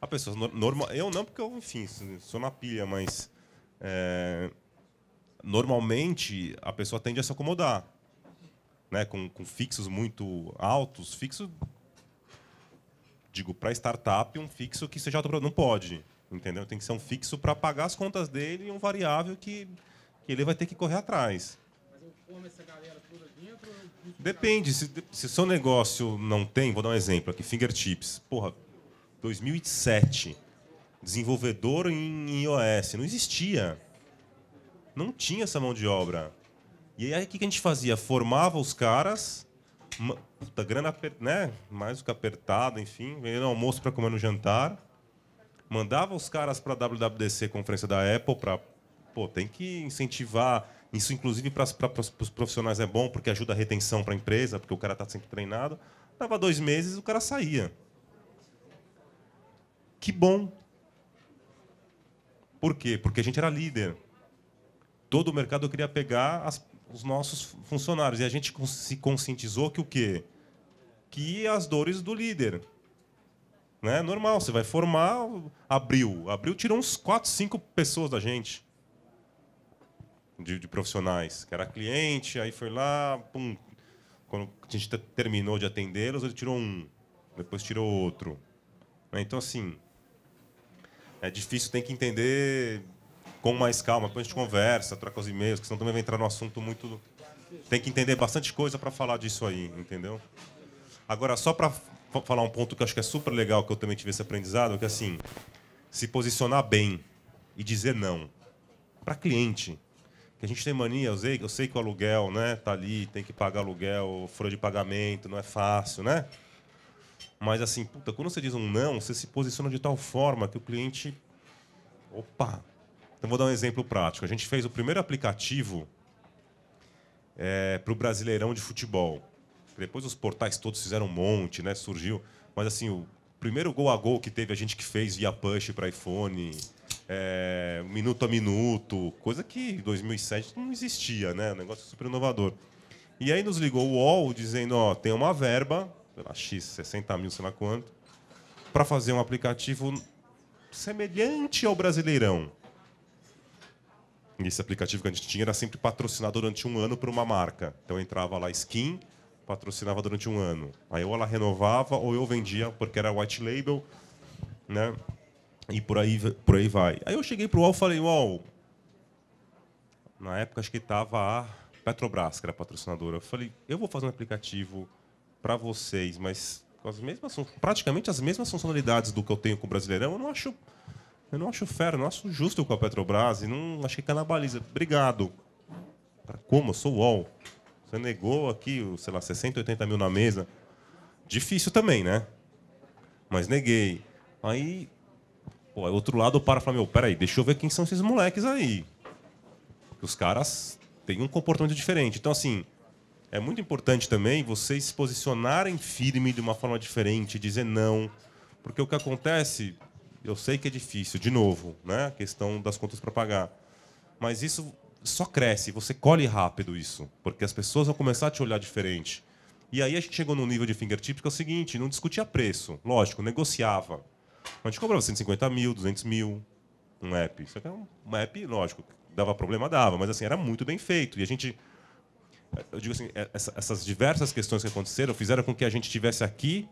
a ah, pessoa normal. Eu não, porque eu, enfim, sou na pilha, mas. É, normalmente a pessoa tende a se acomodar. Né? Com, com fixos muito altos, fixo. Digo, para startup, um fixo que seja autoproduto. Não pode. Entendeu? Tem que ser um fixo para pagar as contas dele e um variável que, que ele vai ter que correr atrás. Mas eu como essa galera toda dentro? É Depende. Se, se seu negócio não tem, vou dar um exemplo aqui: fingertips. Porra, 2007. Desenvolvedor em iOS. Não existia. Não tinha essa mão de obra. E aí o que a gente fazia? Formava os caras. Puta, grana né? mais do que apertada, enfim. Vendendo almoço para comer no jantar. Mandava os caras para a WWDC, conferência da Apple, para. Pô, tem que incentivar. Isso, inclusive, para os profissionais é bom, porque ajuda a retenção para a empresa, porque o cara está sempre treinado. Dava dois meses o cara saía. Que bom. Por quê? Porque a gente era líder. Todo o mercado queria pegar as, os nossos funcionários. E a gente se conscientizou que o quê? Que as dores do líder. Né? Normal, você vai formar, abriu. Abriu tirou uns 4, 5 pessoas da gente. De, de, profissionais, que era cliente, aí foi lá, pum. Quando a gente terminou de atendê-los, ele tirou um, depois tirou outro. Né? Então, assim, é difícil, tem que entender com mais calma. Depois a gente conversa, troca os e-mails, que senão também vai entrar no assunto muito. Tem que entender bastante coisa para falar disso aí, entendeu? Agora, só para falar um ponto que eu acho que é super legal, que eu também tive esse aprendizado, que é assim, se posicionar bem e dizer não para cliente. Que a gente tem mania, eu sei, eu sei que o aluguel, né, tá ali, tem que pagar aluguel, folha de pagamento, não é fácil, né? Mas assim, puta, quando você diz um não, você se posiciona de tal forma que o cliente. Opa! Então vou dar um exemplo prático. A gente fez o primeiro aplicativo é, para o Brasileirão de futebol. Depois os portais todos fizeram um monte, né? Surgiu. Mas assim, o primeiro gol a gol que teve, a gente que fez via push para iPhone, é, minuto a minuto, coisa que em 2007 não existia, né? Um negócio super inovador. E aí nos ligou o UOL dizendo: ó, tem uma verba sei lá, X, 60 mil, sei lá quanto, para fazer um aplicativo semelhante ao Brasileirão. E esse aplicativo que a gente tinha era sempre patrocinado durante um ano por uma marca. Então entrava lá skin, patrocinava durante um ano. Aí ou ela renovava ou eu vendia porque era white label, né? E por aí, por aí vai. Aí eu cheguei pro UOL e falei, UOL, na época acho que estava a Petrobras, que era a patrocinadora. Eu falei, eu vou fazer um aplicativo para vocês, mas com as mesmas, praticamente as mesmas funcionalidades do que eu tenho com o Brasileirão, eu não acho, eu não acho fair, não acho justo com a Petrobras, e não acho que canabaliza. Obrigado. Como? Eu sou UOL. Você negou aqui, sei lá, 60, 80 mil na mesa. Difícil também, né? Mas neguei. Aí, pô, outro lado para e fala: meu, peraí, deixa eu ver quem são esses moleques aí. os caras têm um comportamento diferente. Então, assim, é muito importante também vocês se posicionarem firme de uma forma diferente, dizer não. Porque o que acontece, eu sei que é difícil, de novo, né? a questão das contas para pagar. Mas isso só cresce, você colhe rápido isso. Porque as pessoas vão começar a te olhar diferente. E aí a gente chegou num nível de fingertip que é o seguinte: não discutia preço. Lógico, negociava. A gente cobrava 150 mil, 200 mil, um app. Isso aqui é um app, lógico, dava problema, dava, mas assim, era muito bem feito. E a gente eu digo assim, é, essa, essas diversas questões que aconteceram fizeram com que a gente estivesse aqui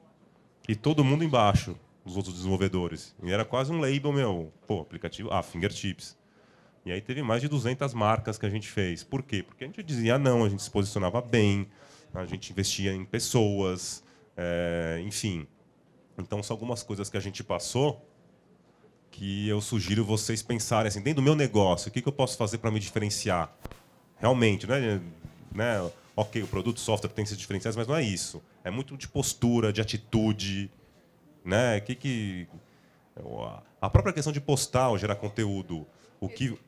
e todo mundo embaixo dos outros desenvolvedores. E era quase um label meu, pô, aplicativo, ah, Fingertips. E aí teve mais de 200 marcas que a gente fez. Por quê? Porque a gente dizia não, a gente se posicionava bem, a gente investia em pessoas, é, enfim. Então são algumas coisas que a gente passou que eu sugiro vocês pensarem assim, dentro do meu negócio, o que, que eu posso fazer para me diferenciar? Realmente, né? né? Ok, o produto software tem esses diferenciais, mas não é isso. É muito de postura, de atitude, né? Que que a própria questão de postar ou gerar conteúdo, o que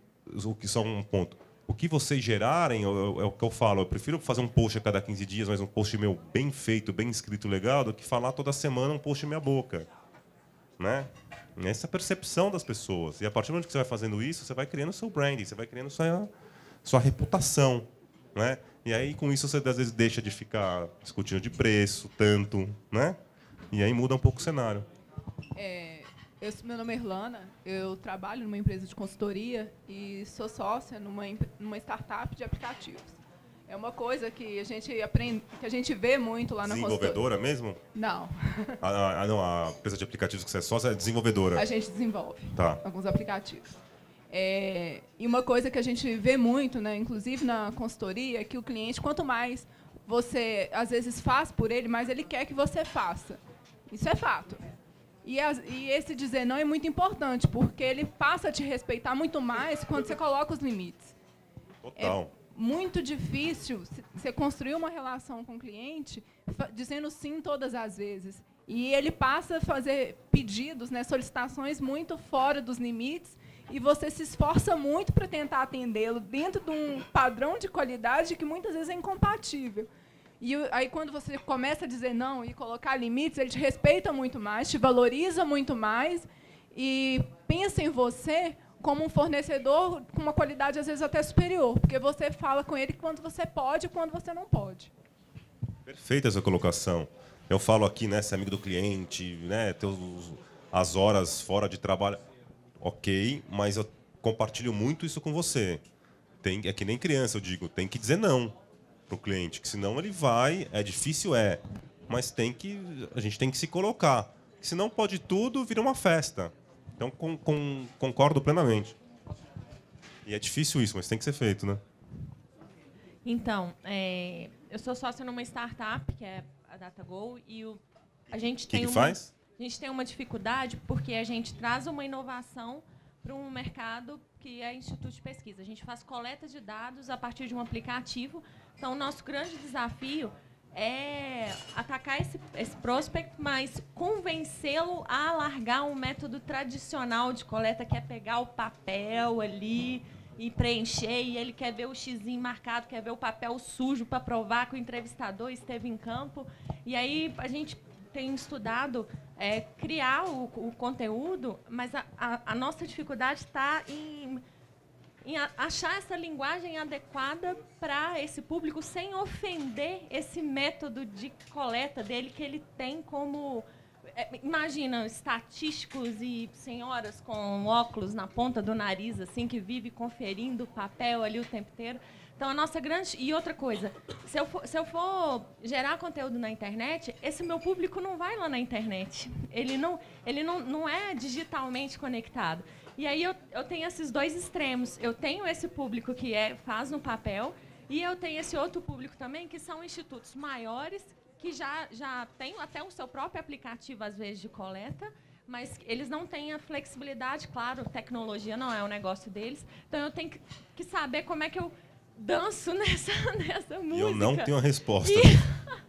o que só um ponto. O que vocês gerarem, é o que eu falo. Eu prefiro fazer um post a cada 15 dias, mas um post meu bem feito, bem escrito, legal, do que falar toda semana um post em minha boca. Né? Essa é a percepção das pessoas. E a partir do momento que você vai fazendo isso, você vai criando seu branding, você vai criando sua, sua reputação. Né? E aí, com isso, você às vezes deixa de ficar discutindo de preço tanto, né? E aí muda um pouco o cenário. É, eu, meu nome é Irlana, eu trabalho numa empresa de consultoria e sou sócia numa, numa startup de aplicativos. É uma coisa que a gente aprende, que a gente vê muito lá na Desenvolvedora consultoria. mesmo? Não. A, ah, ah, não, a empresa de aplicativos que você é sócia é desenvolvedora. A gente desenvolve tá. alguns aplicativos. É, e uma coisa que a gente vê muito, né, inclusive na consultoria, é que o cliente, quanto mais você, às vezes, faz por ele, mais ele quer que você faça. Isso é fato. E, as, e esse dizer não é muito importante, porque ele passa a te respeitar muito mais quando você coloca os limites. Total. É muito difícil você construir uma relação com o cliente dizendo sim todas as vezes. E ele passa a fazer pedidos, né, solicitações muito fora dos limites e você se esforça muito para tentar atendê-lo dentro de um padrão de qualidade que muitas vezes é incompatível. E aí, quando você começa a dizer não e colocar limites, ele te respeita muito mais, te valoriza muito mais e pensa em você como um fornecedor com uma qualidade, às vezes, até superior, porque você fala com ele quando você pode e quando você não pode. Perfeita essa colocação. Eu falo aqui, né, ser amigo do cliente, né, ter os, as horas fora de trabalho ok, mas eu compartilho muito isso com você. Tem, é que nem criança, eu digo, tem que dizer não para o cliente, que senão ele vai, é difícil, é, mas tem que a gente tem que se colocar, que senão pode tudo vira uma festa. Então com, com, concordo plenamente. E é difícil isso, mas tem que ser feito, né? Então, é, eu sou sócia numa startup, que é a DataGo, e o, a gente que tem. O que uma... faz? A gente tem uma dificuldade porque a gente traz uma inovação para um mercado que é instituto de pesquisa. A gente faz coleta de dados a partir de um aplicativo. Então, o nosso grande desafio é atacar esse, esse prospect, mas convencê-lo a largar um método tradicional de coleta, que é pegar o papel ali e preencher, e ele quer ver o xizinho marcado, quer ver o papel sujo para provar que o entrevistador esteve em campo. E aí a gente tem estudado é, criar o, o, conteúdo, mas a, a, a nossa dificuldade está em, em achar essa linguagem adequada para esse público sem ofender esse método de coleta dele que ele tem como é, imagina estatísticos e senhoras com óculos na ponta do nariz, assim, que vive conferindo papel ali o tempo inteiro. Então, a nossa grande. E outra coisa, se eu, for, se eu for gerar conteúdo na internet, esse meu público não vai lá na internet. Ele não, ele não, não é digitalmente conectado. E aí eu, eu tenho esses dois extremos. Eu tenho esse público que é, faz no papel, e eu tenho esse outro público também, que são institutos maiores, que já, já têm até o seu próprio aplicativo, às vezes, de coleta, mas eles não têm a flexibilidade, claro, tecnologia não é o negócio deles. Então eu tenho que saber como é que eu danço nessa, nessa música. E eu não tenho a resposta. E...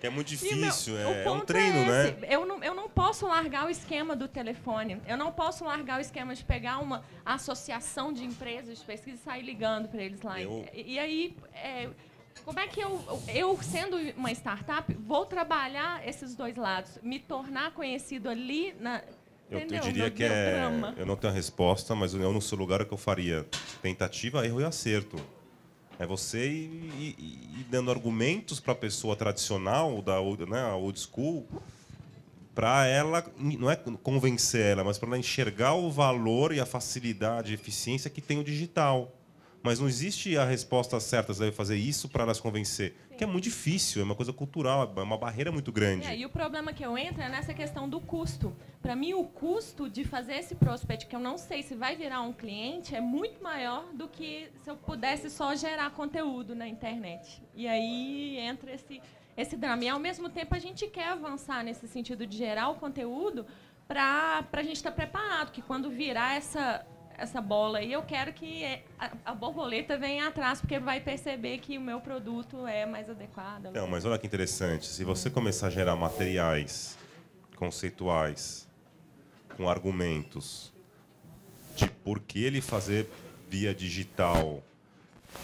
Que é muito difícil, meu, é, é, um treino, é né? Eu não, eu não posso largar o esquema do telefone. Eu não posso largar o esquema de pegar uma associação de empresas de pesquisa e sair ligando para eles lá. Eu... E, e, aí, é, como é que eu, eu, sendo uma startup, vou trabalhar esses dois lados? Me tornar conhecido ali na, eu, eu, diria que é. Eu não tenho a resposta, mas eu no seu lugar o que eu faria tentativa, erro e acerto. É você ir, ir, ir dando argumentos para a pessoa tradicional, da né, old school, para ela, não é convencer ela, mas para ela enxergar o valor e a facilidade e eficiência que tem o digital. Mas não existe a resposta certa, você deve fazer isso para elas convencer que é muito difícil, é uma coisa cultural, é uma barreira muito grande. É, e o problema que eu entro é nessa questão do custo. Para mim, o custo de fazer esse prospect, que eu não sei se vai virar um cliente, é muito maior do que se eu pudesse só gerar conteúdo na internet. E aí entra esse, esse drama. E, ao mesmo tempo, a gente quer avançar nesse sentido de gerar o conteúdo para a gente estar tá preparado, que quando virar essa essa bola e eu quero que é, a, a, borboleta venha atrás, porque vai perceber que o meu produto é mais adequado. Né? Não, mas olha que interessante. Se você começar a gerar materiais conceituais com argumentos de por que ele fazer via digital,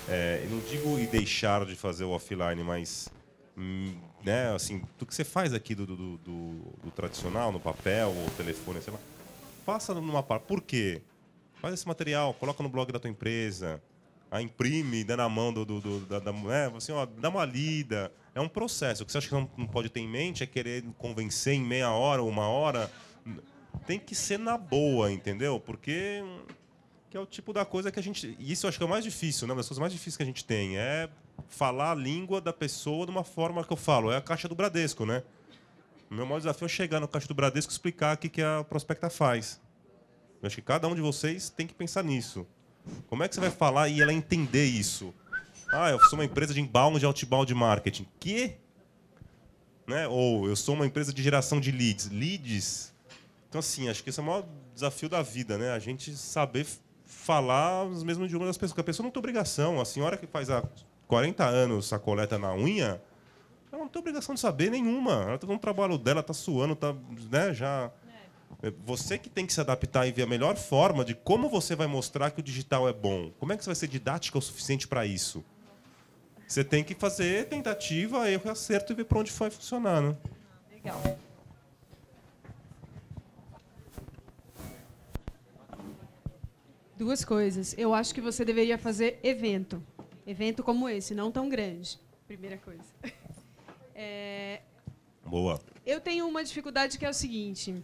é, eu não digo e deixar de fazer o offline, mas hum, né, assim, do que você faz aqui do, do, do, do tradicional, no papel ou telefone, sei lá, passa numa parte. Por quê? Faz esse material, coloca no blog da tua empresa, a imprime, dá na mão do, do, do da, da é, assim, ó, dá uma lida. É um processo. O que você acha que não, não pode ter em mente é querer convencer em meia hora, ou uma hora. Tem que ser na boa, entendeu? Porque que é o tipo da coisa que a gente. E isso eu acho que é o mais difícil, né? Uma das coisas mais difíceis que a gente tem é falar a língua da pessoa de uma forma que eu falo. É a caixa do Bradesco, né? O meu maior desafio é chegar no caixa do Bradesco e explicar o que, que a prospecta faz. Eu acho que cada um de vocês tem que pensar nisso. Como é que você vai falar e ela entender isso? Ah, eu sou uma empresa de inbound e outbound marketing. Que? Né? Ou eu sou uma empresa de geração de leads. Leads? Então, assim, acho que esse é o maior desafio da vida, né? A gente saber falar os mesmos idiomas das pessoas. Porque a pessoa não tem obrigação. A senhora que faz há 40 anos a coleta na unha, ela não tem obrigação de saber nenhuma. Ela está no trabalho dela, está suando, está né, já é, você que tem que se adaptar e ver a melhor forma de como você vai mostrar que o digital é bom. Como é que você vai ser didática o suficiente para isso? Você tem que fazer tentativa, erro e acerto e ver para onde vai funcionar, né? Legal. Duas coisas. Eu acho que você deveria fazer evento. Evento como esse, não tão grande. Primeira coisa. É... Boa. Eu tenho uma dificuldade que é o seguinte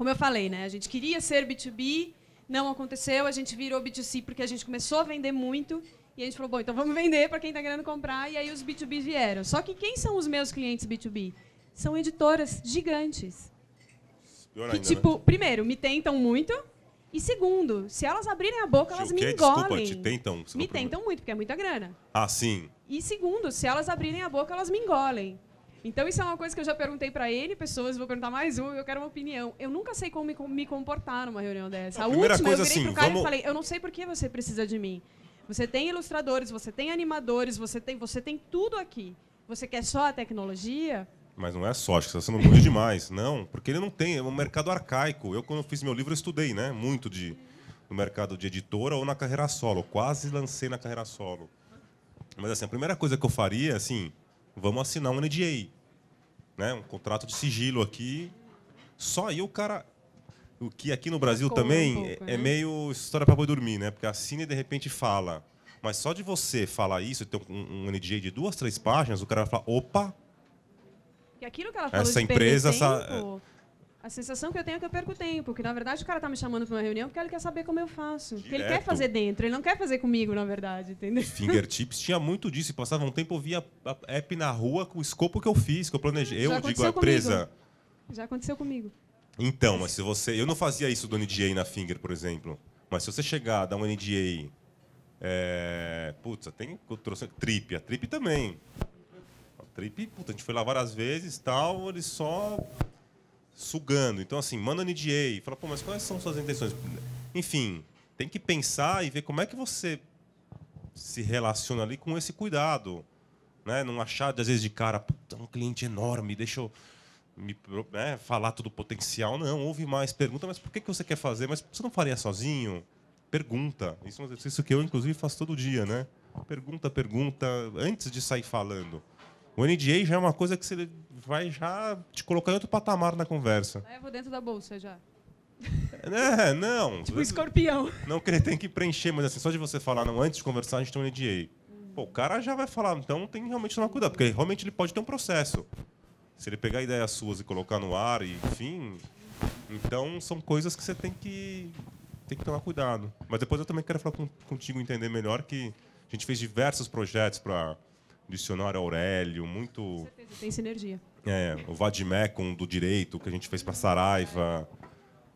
como eu falei, né? A gente queria ser B2B, não aconteceu, a gente virou B2C porque a gente começou a vender muito e a gente falou, bom, então vamos vender para quem está querendo comprar e aí os B2B vieram. Só que quem são os meus clientes B2B? São editoras gigantes. que, né? tipo, né? primeiro, me tentam muito, e segundo, se elas abrirem a boca, elas me engolem. Desculpa, te tentam? Me tentam muito, porque é muita grana. Ah, sim. E segundo, se elas abrirem a boca, elas me engolem. Então isso é uma coisa que eu já perguntei para ele, pessoas, vou perguntar mais um eu quero uma opinião. Eu nunca sei como me, comportar numa reunião dessa. A, a última coisa, eu virei assim, pro cara vamos... e falei, eu não sei por que você precisa de mim. Você tem ilustradores, você tem animadores, você tem, você tem tudo aqui. Você quer só a tecnologia? Mas não é só, acho que você está sendo muito demais. Não, porque ele não tem, é um mercado arcaico. Eu, quando fiz meu livro, estudei, né? Muito de no mercado de editora ou na carreira solo. Quase lancei na carreira solo. Mas assim, a primeira coisa que eu faria, assim, vamos assinar um NDA, né? um contrato de sigilo aqui. Só aí o cara. O que aqui no Brasil Ficou também um pouco, é, né? é meio história para boi dormir, né? Porque assina e de repente fala. Mas só de você falar isso, ter um, um NDA de duas, três páginas, o cara vai falar: opa! E aquilo que ela falou essa empresa, essa, a sensação que eu tenho é que eu perco tempo, que na verdade o cara tá me chamando para uma reunião porque ele quer saber como eu faço. Direto. Que ele quer fazer dentro, ele não quer fazer comigo, na verdade, entendeu? Fingertips tinha muito disso, e passava um tempo eu via app na rua com o escopo que eu fiz, que eu planejei. eu digo, a é empresa. Já aconteceu comigo. Então, mas se você. Eu não fazia isso do NDA na Finger, por exemplo. Mas se você chegar, dar um NDA. É... Putz, tem. Trouxe... Trip, a Trip também. A Trip, puta, a gente foi lá várias vezes tal, ele só sugando. Então, assim, manda NDA. Fala, pô, mas quais são suas intenções? Enfim, tem que pensar e ver como é que você se relaciona ali com esse cuidado. Né? Não achar, às vezes, de cara, puta, um cliente enorme, deixa eu me, né, falar todo o potencial. Não, ouve mais, pergunta, mas por que, que você quer fazer? Mas você não faria sozinho? Pergunta. Isso é um exercício que eu, inclusive, faço todo dia, né? Pergunta, pergunta, antes de sair falando. O NDA já é uma coisa que você vai já te colocar em outro patamar na conversa. Ah, eu vou dentro da bolsa já. É, não. Tipo escorpião. Não que ele tem que preencher, mas assim, só de você falar, não, antes de conversar, a gente tem um NDA. Pô, o cara já vai falar, então tem que realmente tomar cuidado, porque realmente ele pode ter um processo. Se ele pegar ideias suas e colocar no ar, e, enfim. Então são coisas que você tem que, tem que tomar cuidado. Mas depois eu também quero falar com, contigo entender melhor que a gente fez diversos projetos para dicionário Aurélio, muito. Com certeza, tem sinergia. É, o Vadimecum do direito, que a gente fez para Saraiva.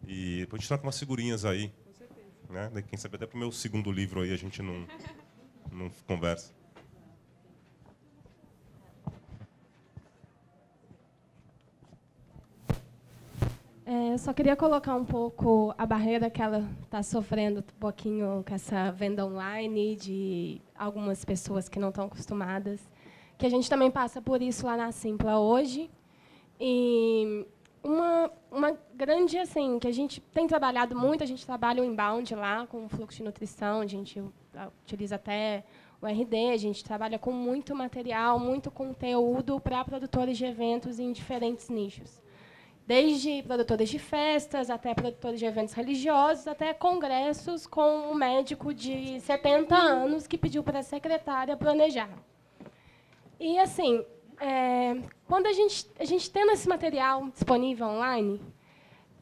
E depois a gente tá com umas figurinhas aí. Com certeza. Né? quem sabe até pro meu segundo livro aí a gente não, não conversa. É, eu só queria colocar um pouco a barreira que ela está sofrendo um pouquinho com essa venda online de algumas pessoas que não estão acostumadas que a gente também passa por isso lá na Simpla hoje. E uma, uma grande, assim, que a gente tem trabalhado muito, a gente trabalha o inbound lá com o fluxo de nutrição, a gente utiliza até o RD, a gente trabalha com muito material, muito conteúdo para produtores de eventos em diferentes nichos. Desde produtores de festas, até produtores de eventos religiosos, até congressos com um médico de 70 anos que pediu para a secretária planejar. E, assim, é, quando a gente, a gente tendo esse material disponível online,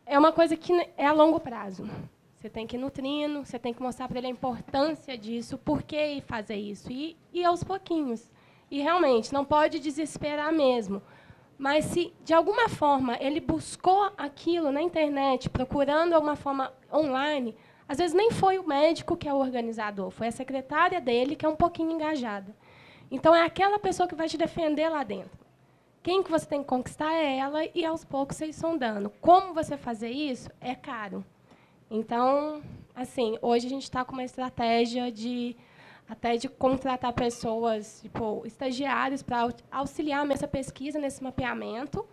é uma coisa que é a longo prazo. Você tem que ir nutrindo, você tem que mostrar para ele a importância disso, por que fazer isso, e, e aos pouquinhos. E, realmente, não pode desesperar mesmo. Mas se, de alguma forma, ele buscou aquilo na internet, procurando alguma forma online, às vezes nem foi o médico que é o organizador, foi a secretária dele que é um pouquinho engajada. Então, é aquela pessoa que vai te defender lá dentro. Quem que você tem que conquistar é ela e, aos poucos, vocês sondando. Como você fazer isso é caro. Então, assim, hoje a gente está com uma estratégia de até de contratar pessoas, tipo, estagiários, para auxiliar nessa pesquisa, nesse mapeamento,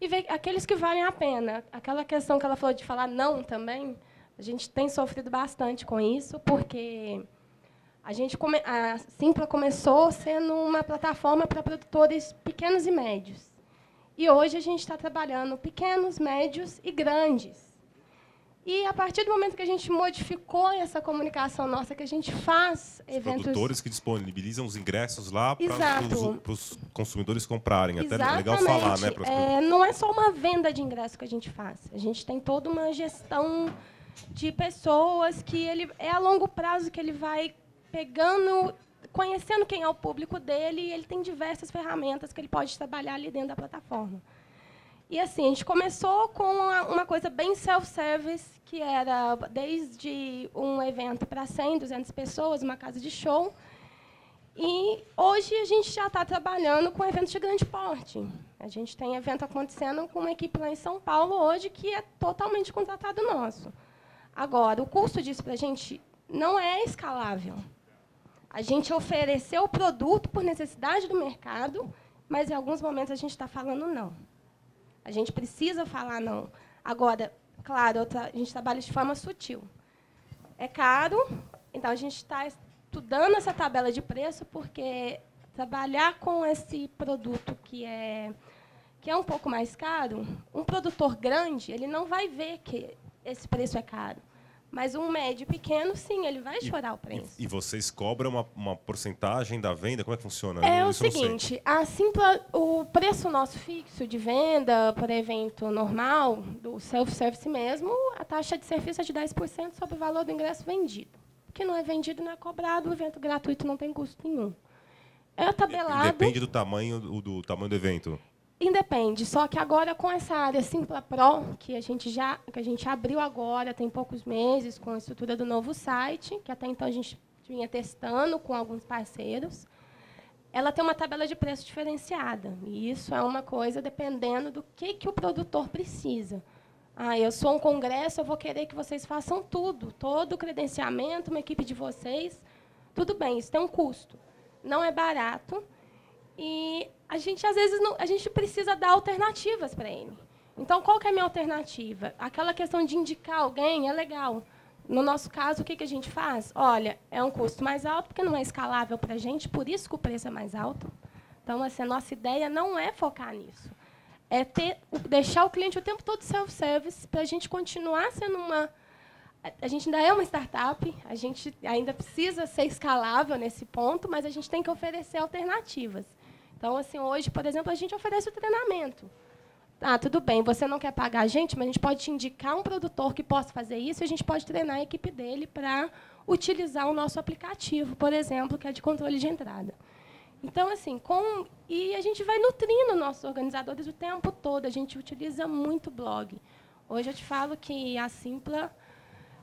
e ver aqueles que valem a pena. Aquela questão que ela falou de falar não também, a gente tem sofrido bastante com isso, porque a gente come, a Simpla começou sendo uma plataforma para produtores pequenos e médios. E hoje a gente está trabalhando pequenos, médios e grandes. E a partir do momento que a gente modificou essa comunicação nossa, que a gente faz os eventos. Produtores que disponibilizam os ingressos lá para os consumidores comprarem. Exatamente. Até é legal falar, né? Pras... É, não é só uma venda de ingresso que a gente faz. A gente tem toda uma gestão de pessoas que ele é a longo prazo que ele vai pegando, conhecendo quem é o público dele, e ele tem diversas ferramentas que ele pode trabalhar ali dentro da plataforma. E assim, a gente começou com uma, coisa bem self-service, que era desde um evento para 100, 200 pessoas, uma casa de show. E hoje a gente já está trabalhando com eventos de grande porte. A gente tem evento acontecendo com uma equipe lá em São Paulo hoje que é totalmente contratado nosso. Agora, o custo disso para a gente não é escalável. A gente ofereceu o produto por necessidade do mercado, mas em alguns momentos a gente está falando não. A gente precisa falar não. Agora, claro, a gente trabalha de forma sutil. É caro, então a gente está estudando essa tabela de preço, porque trabalhar com esse produto que é que é um pouco mais caro, um produtor grande, ele não vai ver que esse preço é caro. Mas um médio pequeno, sim, ele vai chorar o preço. E, e vocês cobram uma, uma, porcentagem da venda? Como é que funciona? É o seguinte, assim, o preço nosso fixo de venda para evento normal, do self-service mesmo, a taxa de serviço é de 10% sobre o valor do ingresso vendido. O que não é vendido não é cobrado, o evento gratuito não tem custo nenhum. É tabelado... Depende do tamanho do, do tamanho do evento. Independe, só que agora com essa área Simpla Pro, que a gente já que a gente abriu agora, tem poucos meses, com a estrutura do novo site, que até então a gente vinha testando com alguns parceiros, ela tem uma tabela de preço diferenciada. E isso é uma coisa dependendo do que, que o produtor precisa. Ah, eu sou um congresso, eu vou querer que vocês façam tudo, todo o credenciamento, uma equipe de vocês. Tudo bem, isso tem um custo. Não é barato, e a gente, às vezes, não, a gente precisa dar alternativas para ele. Então, qual que é a minha alternativa? Aquela questão de indicar alguém é legal. No nosso caso, o que, que a gente faz? Olha, é um custo mais alto, porque não é escalável para a gente, por isso que o preço é mais alto. Então, assim, a nossa ideia não é focar nisso. É ter, deixar o cliente o tempo todo self-service para a gente continuar sendo uma... A gente ainda é uma startup, a gente ainda precisa ser escalável nesse ponto, mas a gente tem que oferecer alternativas. Então, assim, hoje, por exemplo, a gente oferece o treinamento. Ah, tudo bem, você não quer pagar a gente, mas a gente pode te indicar um produtor que possa fazer isso e a gente pode treinar a equipe dele para utilizar o nosso aplicativo, por exemplo, que é de controle de entrada. Então, assim, com e a gente vai nutrindo nossos organizadores o tempo todo. A gente utiliza muito blog. Hoje eu te falo que a Simpla,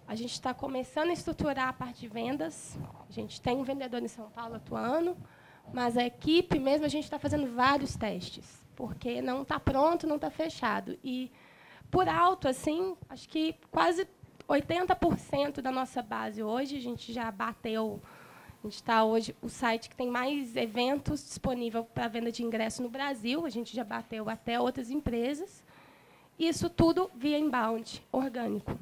a gente está começando a estruturar a parte de vendas. A gente tem um vendedor em São Paulo atuando. Mas a equipe mesmo, a gente está fazendo vários testes, porque não está pronto, não está fechado. E, por alto, assim, acho que quase 80% da nossa base hoje, a gente já bateu. A gente está hoje o site que tem mais eventos disponível para venda de ingresso no Brasil. A gente já bateu até outras empresas. Isso tudo via inbound, orgânico.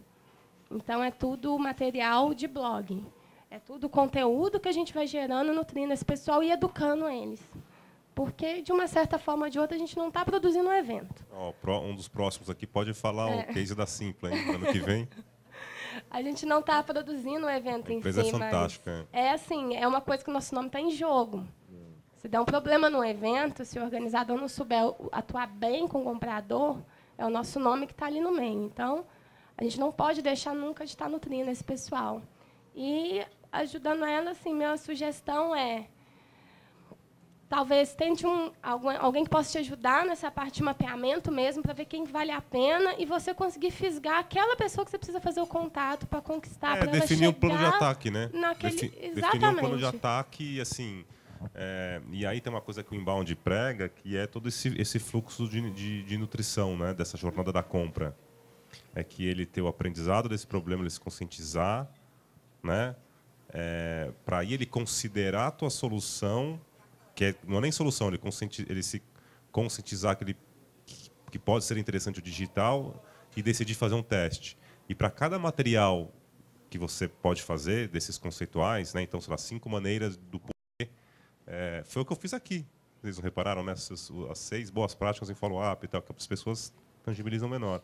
Então, é tudo material de blog. É tudo o conteúdo que a gente vai gerando, nutrindo esse pessoal e educando eles. Porque, de uma certa forma ou de outra, a gente não está produzindo um evento. Oh, um dos próximos aqui pode falar é. o case da Simpla, hein, ano que vem. A gente não está produzindo um evento a em é si, é fantástica. É assim, é uma coisa que o nosso nome está em jogo. Se der um problema no evento, se o organizador não souber atuar bem com o comprador, é o nosso nome que está ali no meio. Então, a gente não pode deixar nunca de estar tá nutrindo esse pessoal. E ajudando ela, assim, minha sugestão é talvez tente um, alguém, que possa te ajudar nessa parte de mapeamento mesmo, para ver quem vale a pena e você conseguir fisgar aquela pessoa que você precisa fazer o contato para conquistar. É, definir um plano de ataque, né? Naquele... Defi exatamente. Definir um plano de ataque, assim. É, e aí tem uma coisa que o inbound prega, que é todo esse, esse fluxo de, de, de nutrição, né? Dessa jornada da compra. É que ele ter o aprendizado desse problema, ele se conscientizar, né? é, para ele considerar a tua solução, que é, não é nem solução, ele, ele se conscientizar que, ele, que pode ser interessante o digital e decidir fazer um teste. E para cada material que você pode fazer desses conceituais, né? então, sei lá, cinco maneiras do porquê, é, foi o que eu fiz aqui. Vocês não repararam nessas né? as seis boas práticas em follow-up e tal, que as pessoas tangibilizam menor.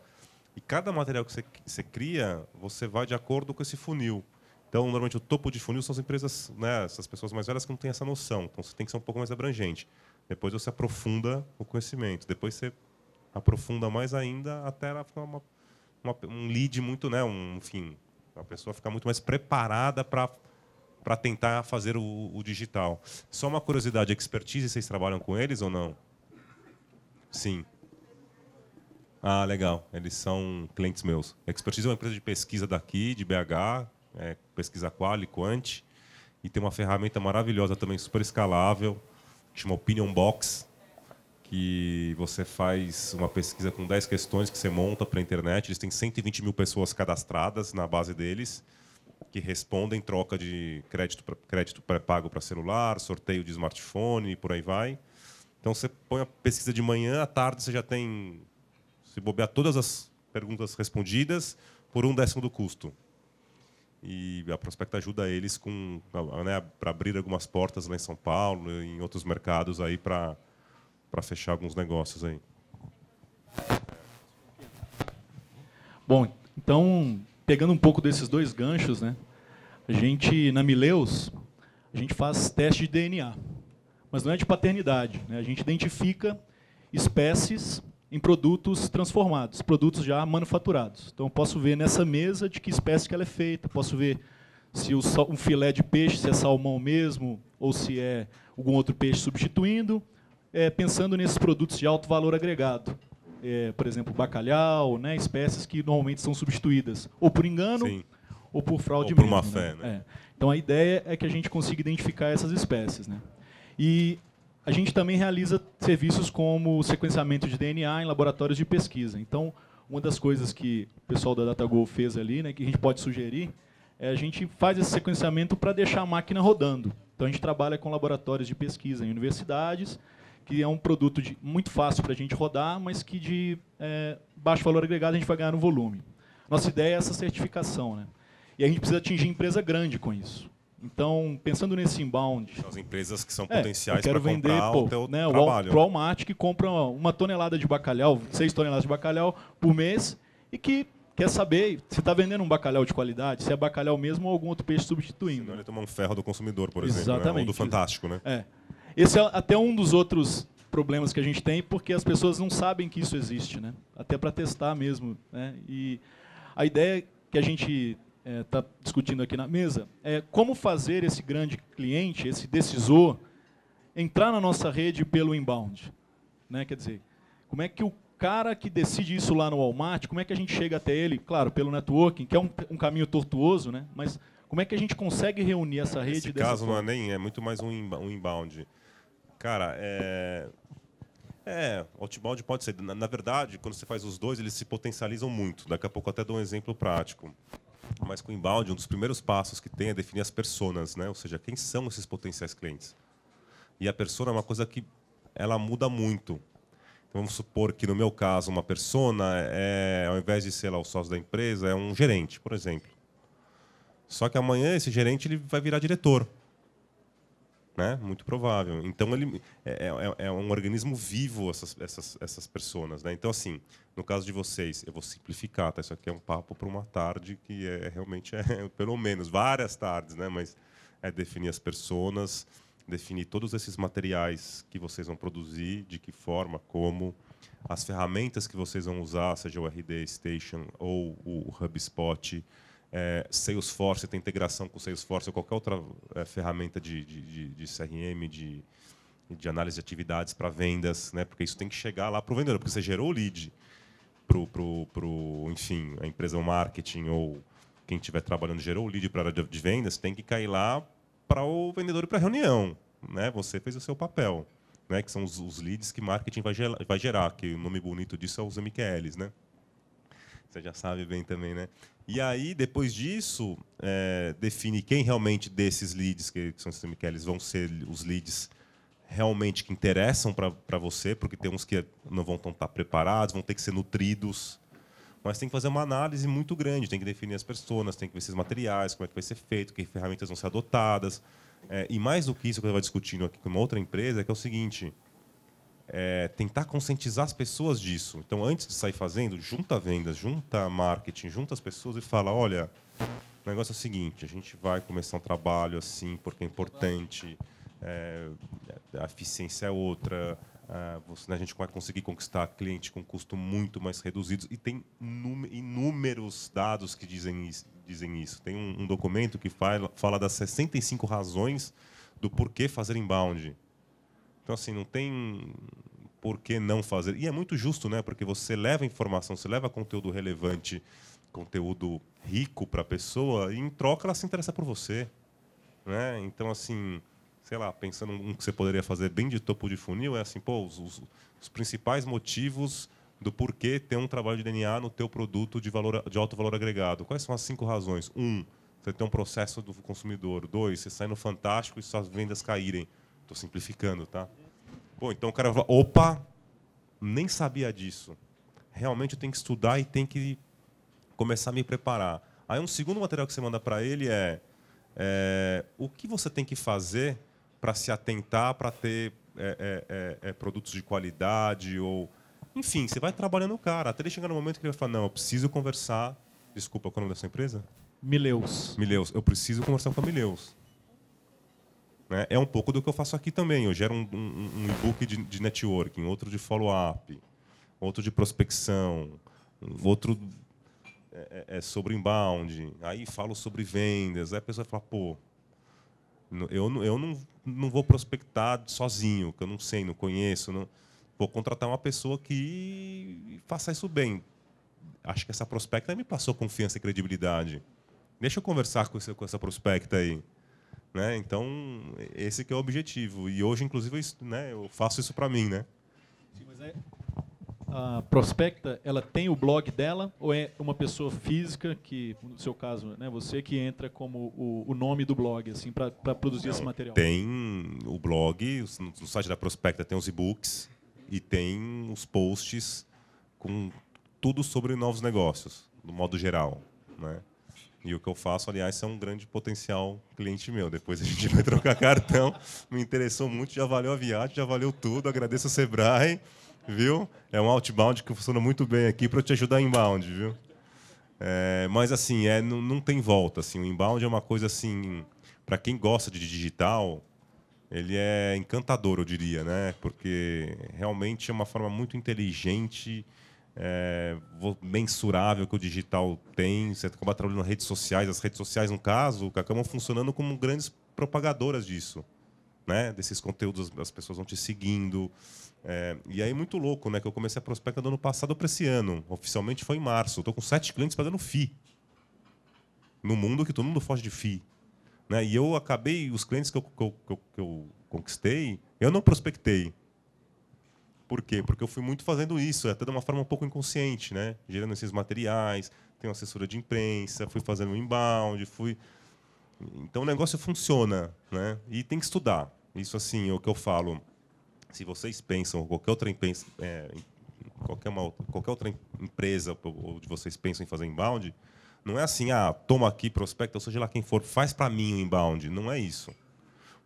E cada material que você, você cria, você vai de acordo com esse funil. Então, normalmente, o topo de funil são as empresas, né, essas pessoas mais velhas que não têm essa noção. Então, você tem que ser um pouco mais abrangente. Depois você aprofunda o conhecimento. Depois você aprofunda mais ainda até ela ficar uma, uma, um lead muito, né, um, enfim, a pessoa ficar muito mais preparada para para tentar fazer o, o, digital. Só uma curiosidade, expertise, vocês trabalham com eles ou não? Sim. Ah, legal. Eles são clientes meus. Expertise é uma empresa de pesquisa daqui, de BH, é, pesquisa quali, quant, e tem uma ferramenta maravilhosa também, super escalável, que chama Opinion Box, que você faz uma pesquisa com 10 questões que você monta para a internet. Eles têm 120 mil pessoas cadastradas na base deles, que respondem troca de crédito, crédito pré-pago para celular, sorteio de smartphone e por aí vai. Então você põe a pesquisa de manhã, à tarde você já tem, se bobear, todas as perguntas respondidas por um décimo do custo e a Prospect ajuda eles com né, para abrir algumas portas lá em São Paulo em outros mercados aí para para fechar alguns negócios aí bom então pegando um pouco desses dois ganchos né a gente na Mileus a gente faz teste de DNA mas não é de paternidade né? a gente identifica espécies em produtos transformados, produtos já manufaturados. Então, eu posso ver nessa mesa de que espécie que ela é feita, posso ver se um filé de peixe se é salmão mesmo ou se é algum outro peixe substituindo, é, pensando nesses produtos de alto valor agregado. É, por exemplo, bacalhau, né, espécies que normalmente são substituídas, ou por engano, Sim. ou por fraude ou por mesmo, má né? fé. Né? É. Então, a ideia é que a gente consiga identificar essas espécies. Né? E a gente também realiza serviços como sequenciamento de DNA em laboratórios de pesquisa. Então, uma das coisas que o pessoal da DataGo fez ali, né, que a gente pode sugerir, é a gente faz esse sequenciamento para deixar a máquina rodando. Então, a gente trabalha com laboratórios de pesquisa em universidades, que é um produto de, muito fácil para a gente rodar, mas que de é, baixo valor agregado a gente vai ganhar no volume. Nossa ideia é essa certificação. Né? E a gente precisa atingir empresa grande com isso. Então, pensando nesse inbound. As empresas que são é, potenciais é, para vender, comprar pô, o teu né, trabalho. O Walmart que compra uma tonelada de bacalhau, seis toneladas de bacalhau por mês e que quer saber se está vendendo um bacalhau de qualidade, se é bacalhau mesmo ou algum outro peixe substituindo. Senão ele toma um ferro do consumidor, por exemplo. Exatamente. Né? Ou do Fantástico, né? É. Esse é até um dos outros problemas que a gente tem, porque as pessoas não sabem que isso existe, né? Até para testar mesmo. Né? E a ideia que a gente está é, tá discutindo aqui na mesa, é como fazer esse grande cliente, esse decisor, entrar na nossa rede pelo inbound. Né? Quer dizer, como é que o cara que decide isso lá no Walmart, como é que a gente chega até ele? Claro, pelo networking, que é um, um caminho tortuoso, né? mas como é que a gente consegue reunir essa rede? Nesse caso não é nem, é muito mais um inbound. Cara, é, é, outbound pode ser. Na, na, verdade, quando você faz os dois, eles se potencializam muito. Daqui a pouco eu até dou um exemplo prático mas com o inbound, um dos primeiros passos que tem é definir as personas, né? ou seja, quem são esses potenciais clientes. E a persona é uma coisa que ela muda muito. Então, vamos supor que, no meu caso, uma persona, é, é ao invés de ser lá, o sócio da empresa, é um gerente, por exemplo. Só que amanhã esse gerente ele vai virar diretor. Né? Muito provável. Então, ele é, é, é, é um organismo vivo, essas, essas, essas pessoas Né? Então, assim, no caso de vocês, eu vou simplificar, tá? isso aqui é um papo para uma tarde que é, é realmente é, pelo menos, várias tardes, né? mas é definir as pessoas definir todos esses materiais que vocês vão produzir, de que forma, como, as ferramentas que vocês vão usar, seja o RD Station ou o HubSpot, é, Salesforce, tem integração com Salesforce ou qualquer outra é, ferramenta de, de, de, de CRM, de, de análise de atividades para vendas, né? Porque isso tem que chegar lá para o vendedor, porque você gerou o lead para pro, pro, enfim, a empresa o marketing ou quem estiver trabalhando gerou o lead para a área de vendas, tem que cair lá para o vendedor e para a reunião, né? Você fez o seu papel, né? Que são os, os leads que marketing vai gerar, vai gerar, que o nome bonito disso é os MQLs, né? Você já sabe bem também, né? E aí, depois disso, é, define quem realmente desses leads, que, são esses Michelis, vão ser os leads realmente que interessam para você, porque tem uns que não vão estar tá preparados, vão ter que ser nutridos. Mas tem que fazer uma análise muito grande, tem que definir as pessoas, tem que ver esses materiais, como é que vai ser feito, que ferramentas vão ser adotadas. É, e mais do que isso que eu estava discutindo aqui com uma outra empresa, é que é o seguinte: é, tentar conscientizar as pessoas disso. Então, antes de sair fazendo, junta vendas, junta marketing, junta as pessoas e fala: olha, o negócio é o seguinte, a gente vai começar um trabalho assim porque é importante, é, a eficiência é outra, a, é, você, né, a gente vai conseguir conquistar cliente com custo muito mais reduzido. E tem inúmeros dados que dizem isso. Dizem isso. Tem um, um documento que fala, fala das 65 razões do porquê fazer inbound então, assim, não tem por que não fazer. E é muito justo, né? Porque você leva informação, você leva conteúdo relevante, conteúdo rico para a pessoa, e em troca ela se interessa por você. Né? Então, assim, sei lá, pensando um que você poderia fazer bem de topo de funil, é assim, pô, os, os, os principais motivos do porquê ter um trabalho de DNA no teu produto de, valor, de alto valor agregado. Quais são as cinco razões? Um, você tem um processo do consumidor. Dois, você sai no Fantástico e suas vendas caírem. Estou simplificando, tá? Bom, então o cara fala, opa, nem sabia disso. Realmente eu tenho que estudar e tenho que começar a me preparar. Aí um segundo material que você manda para ele é, é, o que você tem que fazer para se atentar para ter é é, é, é, produtos de qualidade ou enfim, você vai trabalhando o cara até ele chegar no momento que ele vai falar não, eu preciso conversar. Desculpa, qual é o nome da sua empresa? Mileus. Mileus, eu preciso conversar com a Mileus. Né? É um pouco do que eu faço aqui também. Eu gero um, um, um e-book de, de, networking, outro de follow-up, outro de prospecção, outro é, é, é sobre inbound. Aí falo sobre vendas. Aí a pessoa fala, pô, eu, eu não, não vou prospectar sozinho, que eu não sei, não conheço. Não... Vou contratar uma pessoa que faça isso bem. Acho que essa prospecta me passou confiança e credibilidade. Deixa eu conversar com, essa prospecta aí. Né? Então, esse que é o objetivo. E hoje, inclusive, eu, né, eu faço isso para mim. Né? Sim, mas é, a Prospecta, ela tem o blog dela ou é uma pessoa física que, no seu caso, né, você que entra como o, o nome do blog assim para produzir Não, esse material? Tem o blog, no site da Prospecta tem os e-books e tem os posts com tudo sobre novos negócios, do modo geral, né? E o que eu faço, aliás, é um grande potencial cliente meu. Depois a gente vai trocar cartão. Me interessou muito, já valeu a viagem, já valeu tudo. Agradeço a Sebrae, viu? É um outbound que funciona muito bem aqui para te ajudar inbound, viu? É, mas assim, é, não, não tem volta. Assim, o inbound é uma coisa assim, para quem gosta de digital, ele é encantador, eu diria, né? Porque realmente é uma forma muito inteligente é, mensurável que o digital tem. Você acaba trabalhando nas redes sociais. As redes sociais, no caso, acabam funcionando como grandes propagadoras disso. Né? Desses conteúdos, as pessoas vão te seguindo. É, e aí, muito louco, né? Que eu comecei a prospectar do ano passado para esse ano. Oficialmente foi em março. Estou com sete clientes pagando FI. No mundo que todo mundo foge de FI. Né? E eu acabei, os clientes que eu, que eu, que eu, que eu conquistei, eu não prospectei. Por quê? Porque eu fui muito fazendo isso, até de uma forma um pouco inconsciente, né? Gerando esses materiais, tenho assessora de imprensa, fui fazendo um inbound, fui. Então o negócio funciona, né? E tem que estudar. Isso assim, é o que eu falo. Se vocês pensam, ou qualquer outra empresa, é, qualquer, uma, qualquer outra empresa vocês pensam em fazer inbound, não é assim, ah, toma aqui, prospecta, ou seja lá quem for, faz para mim o inbound. Não é isso.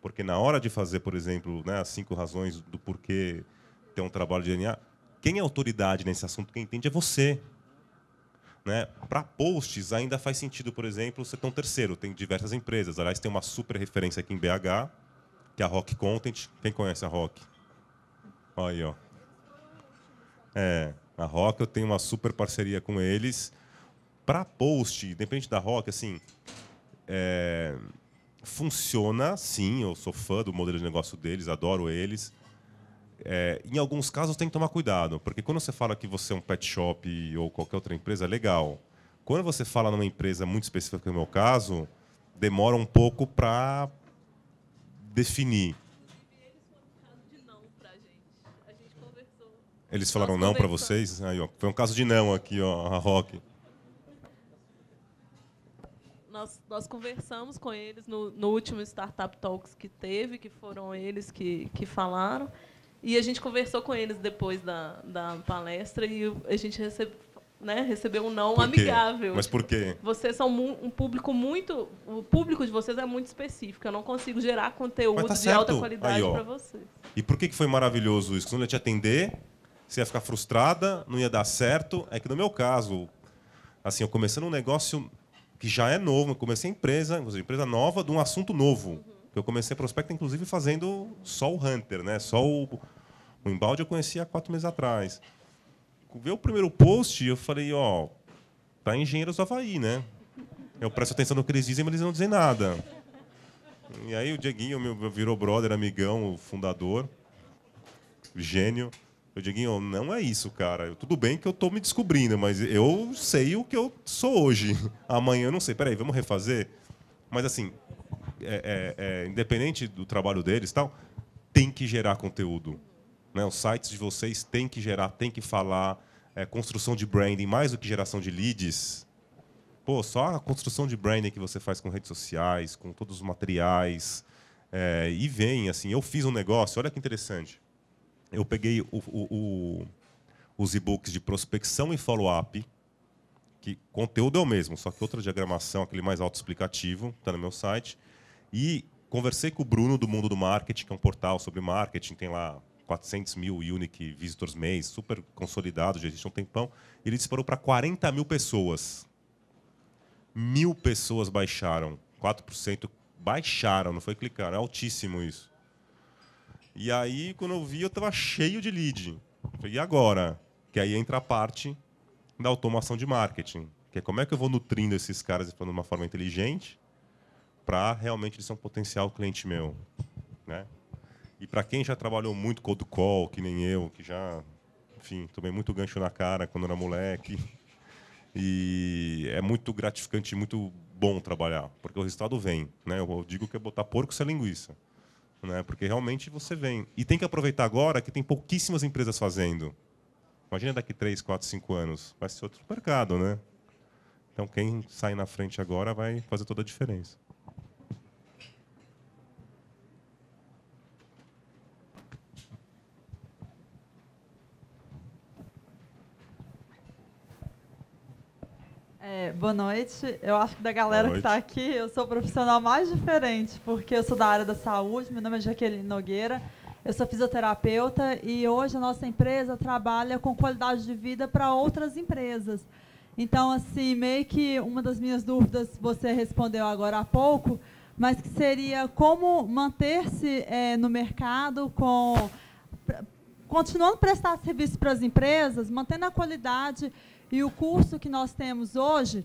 Porque na hora de fazer, por exemplo, né, as cinco razões do porquê tem um trabalho de DNA, quem é autoridade nesse assunto, quem entende é você. Né? Para posts, ainda faz sentido, por exemplo, você ter um terceiro. Tem diversas empresas. Aliás, tem uma super referência aqui em BH, que é a Rock Content. Quem conhece a Rock? Olha aí, ó. É, a Rock, eu tenho uma super parceria com eles. Para post, independente da Rock, assim, é, funciona, sim. Eu sou fã do modelo de negócio deles, adoro eles. É, em alguns casos tem que tomar cuidado, porque quando você fala que você é um pet shop ou qualquer outra empresa, é legal. Quando você fala numa empresa muito específica, no é o meu caso, demora um pouco para definir. Eles falaram não para vocês? Aí, ó, foi um caso de não aqui, ó, a Rock. Nós, nós conversamos com eles no, no último Startup Talks que teve, que foram eles que, que falaram. E a gente conversou com eles depois da, da palestra e a gente né, recebeu um não amigável. Mas por quê? Vocês são um público muito. O público de vocês é muito específico. Eu não consigo gerar conteúdo tá de alta qualidade para vocês. E por que, que foi maravilhoso isso? Você não ia te atender, você ia ficar frustrada, não ia dar certo. É que no meu caso, assim, eu comecei um negócio que já é novo, eu comecei a empresa, empresa nova, de um assunto novo. Uhum eu comecei a prospecta inclusive, fazendo só o Hunter, né? Só o, o embalde eu conhecia há quatro meses atrás. Ver o primeiro post, eu falei, ó, tá engenheiros do Havaí, né? Eu presto atenção no que eles dizem, mas eles não dizem nada. E aí o Dieguinho meu, virou brother, amigão, fundador, gênio. Eu Dieguinho, não é isso, cara. Eu, tudo bem que eu tô me descobrindo, mas eu sei o que eu sou hoje. Amanhã eu não sei. Peraí, vamos refazer? Mas assim, é, é, é, independente do trabalho deles, tal, tem que gerar conteúdo. Né? Os sites de vocês têm que gerar, têm que falar. É, construção de branding, mais do que geração de leads. Pô, só a construção de branding que você faz com redes sociais, com todos os materiais. É, e vem, assim, eu fiz um negócio, olha que interessante. Eu peguei o, o, o, os e-books de prospecção e follow-up, que conteúdo é o mesmo, só que outra diagramação, aquele mais autoexplicativo, está no meu site. E conversei com o Bruno do Mundo do Marketing, que é um portal sobre marketing, tem lá 400 mil unique visitors mês, super consolidado, já existe um tempão. Ele disparou para 40 mil pessoas. Mil pessoas baixaram, 4% baixaram, não foi clicar, é altíssimo isso. E aí, quando eu vi, eu estava cheio de lead. falei, e agora? Que aí entra a parte da automação de marketing, que é como é que eu vou nutrindo esses caras de uma forma inteligente para realmente eles são um potencial cliente meu. Né? E para quem já trabalhou muito cold call, que nem eu, que já, enfim, tomei muito gancho na cara quando era moleque, e é muito gratificante, muito bom trabalhar, porque o resultado vem. Né? Eu digo que é botar porco sem linguiça, né? porque realmente você vem. E tem que aproveitar agora que tem pouquíssimas empresas fazendo. Imagina daqui 3, 4, 5 anos. Vai ser outro mercado, né? Então, quem sai na frente agora vai fazer toda a diferença. É, boa noite. Eu acho que da galera que está aqui, eu sou o profissional mais diferente, porque eu sou da área da saúde, meu nome é Jaqueline Nogueira, eu sou fisioterapeuta e hoje a nossa empresa trabalha com qualidade de vida para outras empresas. Então, assim, meio que uma das minhas dúvidas você respondeu agora há pouco, mas que seria como manter-se é, no mercado com continuando a prestar serviço para as empresas, mantendo a qualidade e o curso que nós temos hoje,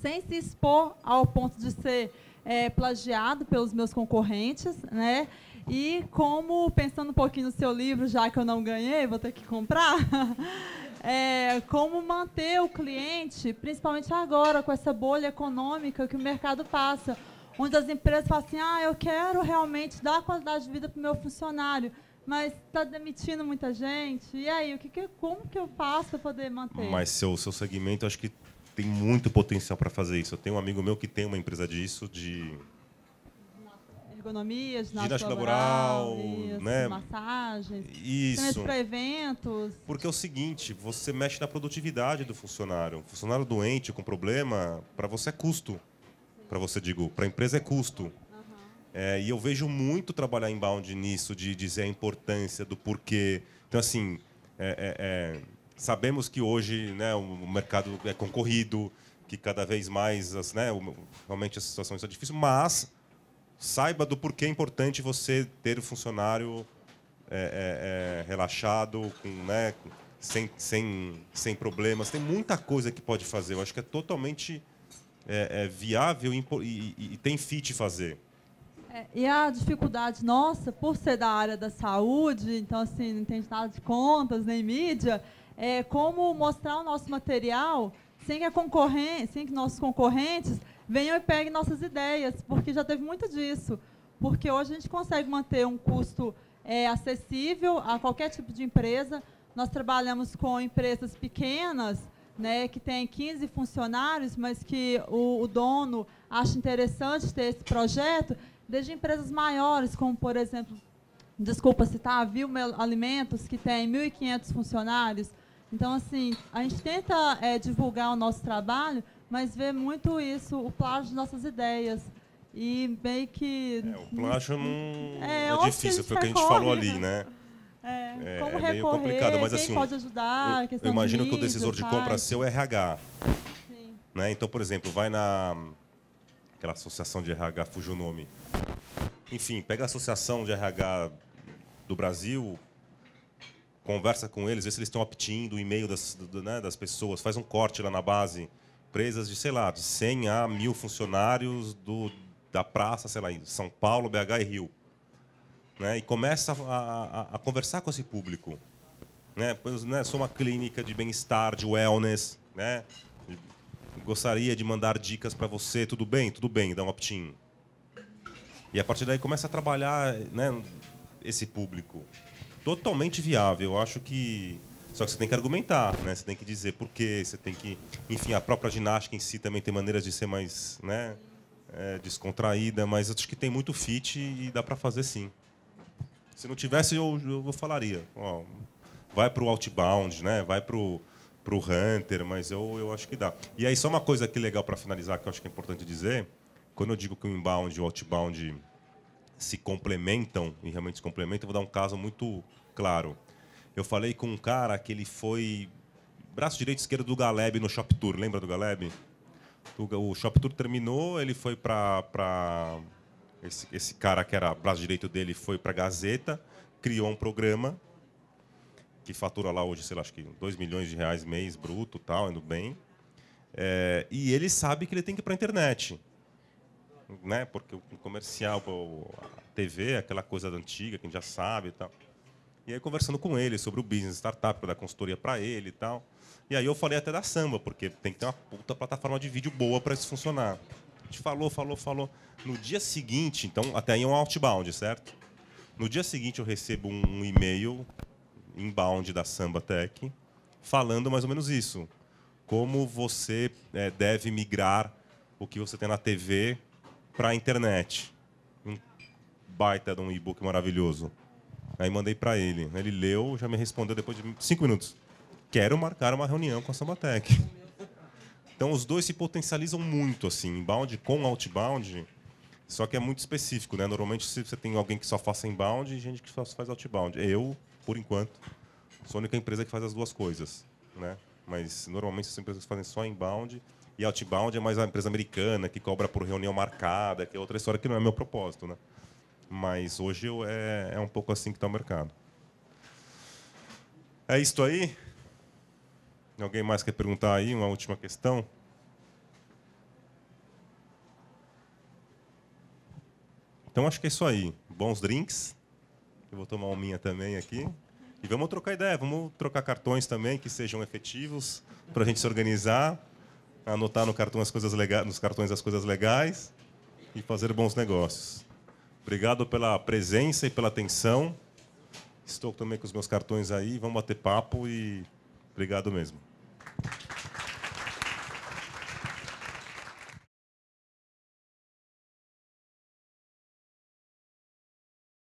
sem se expor ao ponto de ser é, plagiado pelos meus concorrentes, né? E como, pensando um pouquinho no seu livro, já que eu não ganhei, vou ter que comprar, é, como manter o cliente, principalmente agora, com essa bolha econômica que o mercado passa, onde as empresas falam assim, ah, eu quero realmente dar qualidade de vida para o meu funcionário, mas está demitindo muita gente. E aí, o que, que como que eu faço para poder manter? Mas seu seu segmento, acho que tem muito potencial para fazer isso. Eu tenho um amigo meu que tem uma empresa disso de ergonomia, ginástica, laboral, isso, né? massagens, isso é para eventos. Porque é o seguinte, você mexe na produtividade do funcionário. funcionário doente com problema, para você é custo. Para você digo, para a empresa é custo. É, e eu vejo muito trabalhar inbound nisso, de dizer a importância do porquê. Então, assim, é, é, é sabemos que hoje né, o mercado é concorrido, que cada vez mais as, né, realmente a situação está difícil, mas saiba do porquê é importante você ter o funcionário é, é, relaxado, com, né, sem, sem, sem problemas. Tem muita coisa que pode fazer. Eu acho que é totalmente viável e, e, e tem fit fazer. É, e a dificuldade nossa, por ser da área da saúde, então, assim, não entende nada de contas, nem mídia, é como mostrar o nosso material sem que, a concorrência, sem que nossos concorrentes venham e peguem nossas ideias, porque já teve muito disso. Porque hoje a gente consegue manter um custo é, acessível a qualquer tipo de empresa. Nós trabalhamos com empresas pequenas, né, que tem 15 funcionários, mas que o, o dono acha interessante ter esse projeto desde empresas maiores, como, por exemplo, desculpa citar, a Vilma Alimentos, que tem 1.500 funcionários. Então, assim, a gente tenta é, divulgar o nosso trabalho, mas vê muito isso, o plágio de nossas ideias. E meio que... É, o plágio é não é, é difícil, foi é o que a gente falou ali, né? né? É, é, como é meio complicado, mas assim, pode ajudar, eu, eu imagino de mídia, que o decisor de compra seu é RH. Sim. Né? Então, por exemplo, vai na aquela associação de RH, fujo o nome. Enfim, pega a associação de RH do Brasil, conversa com eles, vê se eles estão aptindo o e-mail das, do, né, das pessoas, faz um corte lá na base. Empresas de, sei lá, de 100 a 1.000 funcionários do, da praça, sei lá, em São Paulo, BH e Rio. Né? E começa a, a, a conversar com esse público. Né? Pois, né, sou uma clínica de bem-estar, de wellness, né? gostaria de mandar dicas para você, tudo bem? Tudo bem, dá um opt-in. E a partir daí começa a trabalhar né, esse público. Totalmente viável, eu acho que. Só que você tem que argumentar, né? Você tem que dizer por quê, você tem que. Enfim, a própria ginástica em si também tem maneiras de ser mais né, é, descontraída, mas acho que tem muito fit e dá para fazer sim. Se não tivesse, eu, eu falaria. Ó, vai para o outbound, né? Vai para o para o Hunter, mas eu, eu acho que dá. E aí, só uma coisa que legal para finalizar, que eu acho que é importante dizer: quando eu digo que o inbound e o outbound se complementam, e realmente se complementam, eu vou dar um caso muito claro. Eu falei com um cara que ele foi braço direito e esquerdo do Galeb no Shop Tour, lembra do Galeb? O Shop Tour terminou, ele foi para. Esse, esse cara que era braço direito dele foi para Gazeta, criou um programa que fatura lá hoje, sei lá, acho que 2 milhões de reais mês bruto, tal, indo bem. É, e ele sabe que ele tem que ir para a internet. Né? Porque o comercial, a TV, aquela coisa da antiga, quem já sabe e tal. E aí, conversando com ele sobre o business startup, para dar consultoria para ele e tal. E aí, eu falei até da samba, porque tem que ter uma puta plataforma de vídeo boa para isso funcionar. A gente falou, falou, falou. No dia seguinte, então, até aí é um outbound, certo? No dia seguinte, eu recebo um e-mail inbound da Samba Tech, falando mais ou menos isso. Como você é, deve migrar o que você tem na TV para a internet. Um baita de um e-book maravilhoso. Aí mandei para ele. Ele leu, já me respondeu depois de cinco minutos. Quero marcar uma reunião com a Samba Tech. Então os dois se potencializam muito assim, inbound com outbound. Só que é muito específico, né? Normalmente você tem alguém que só faça inbound e gente que só faz outbound. Eu por enquanto, sou é a empresa que faz as duas coisas, né? Mas normalmente são empresas que fazem só inbound e outbound é mais a empresa americana que cobra por reunião marcada, que é outra história que não é meu propósito, né? Mas hoje é, é um pouco assim que está o mercado. É isso aí? Alguém mais quer perguntar aí uma última questão? Então acho que é isso aí. Bons drinks eu vou tomar uma minha também aqui. E vamos trocar ideia, vamos trocar cartões também que sejam efetivos para a gente se organizar, anotar no cartão as coisas legais, nos cartões as coisas legais e fazer bons negócios. Obrigado pela presença e pela atenção. Estou também com os meus cartões aí, vamos bater papo e obrigado mesmo.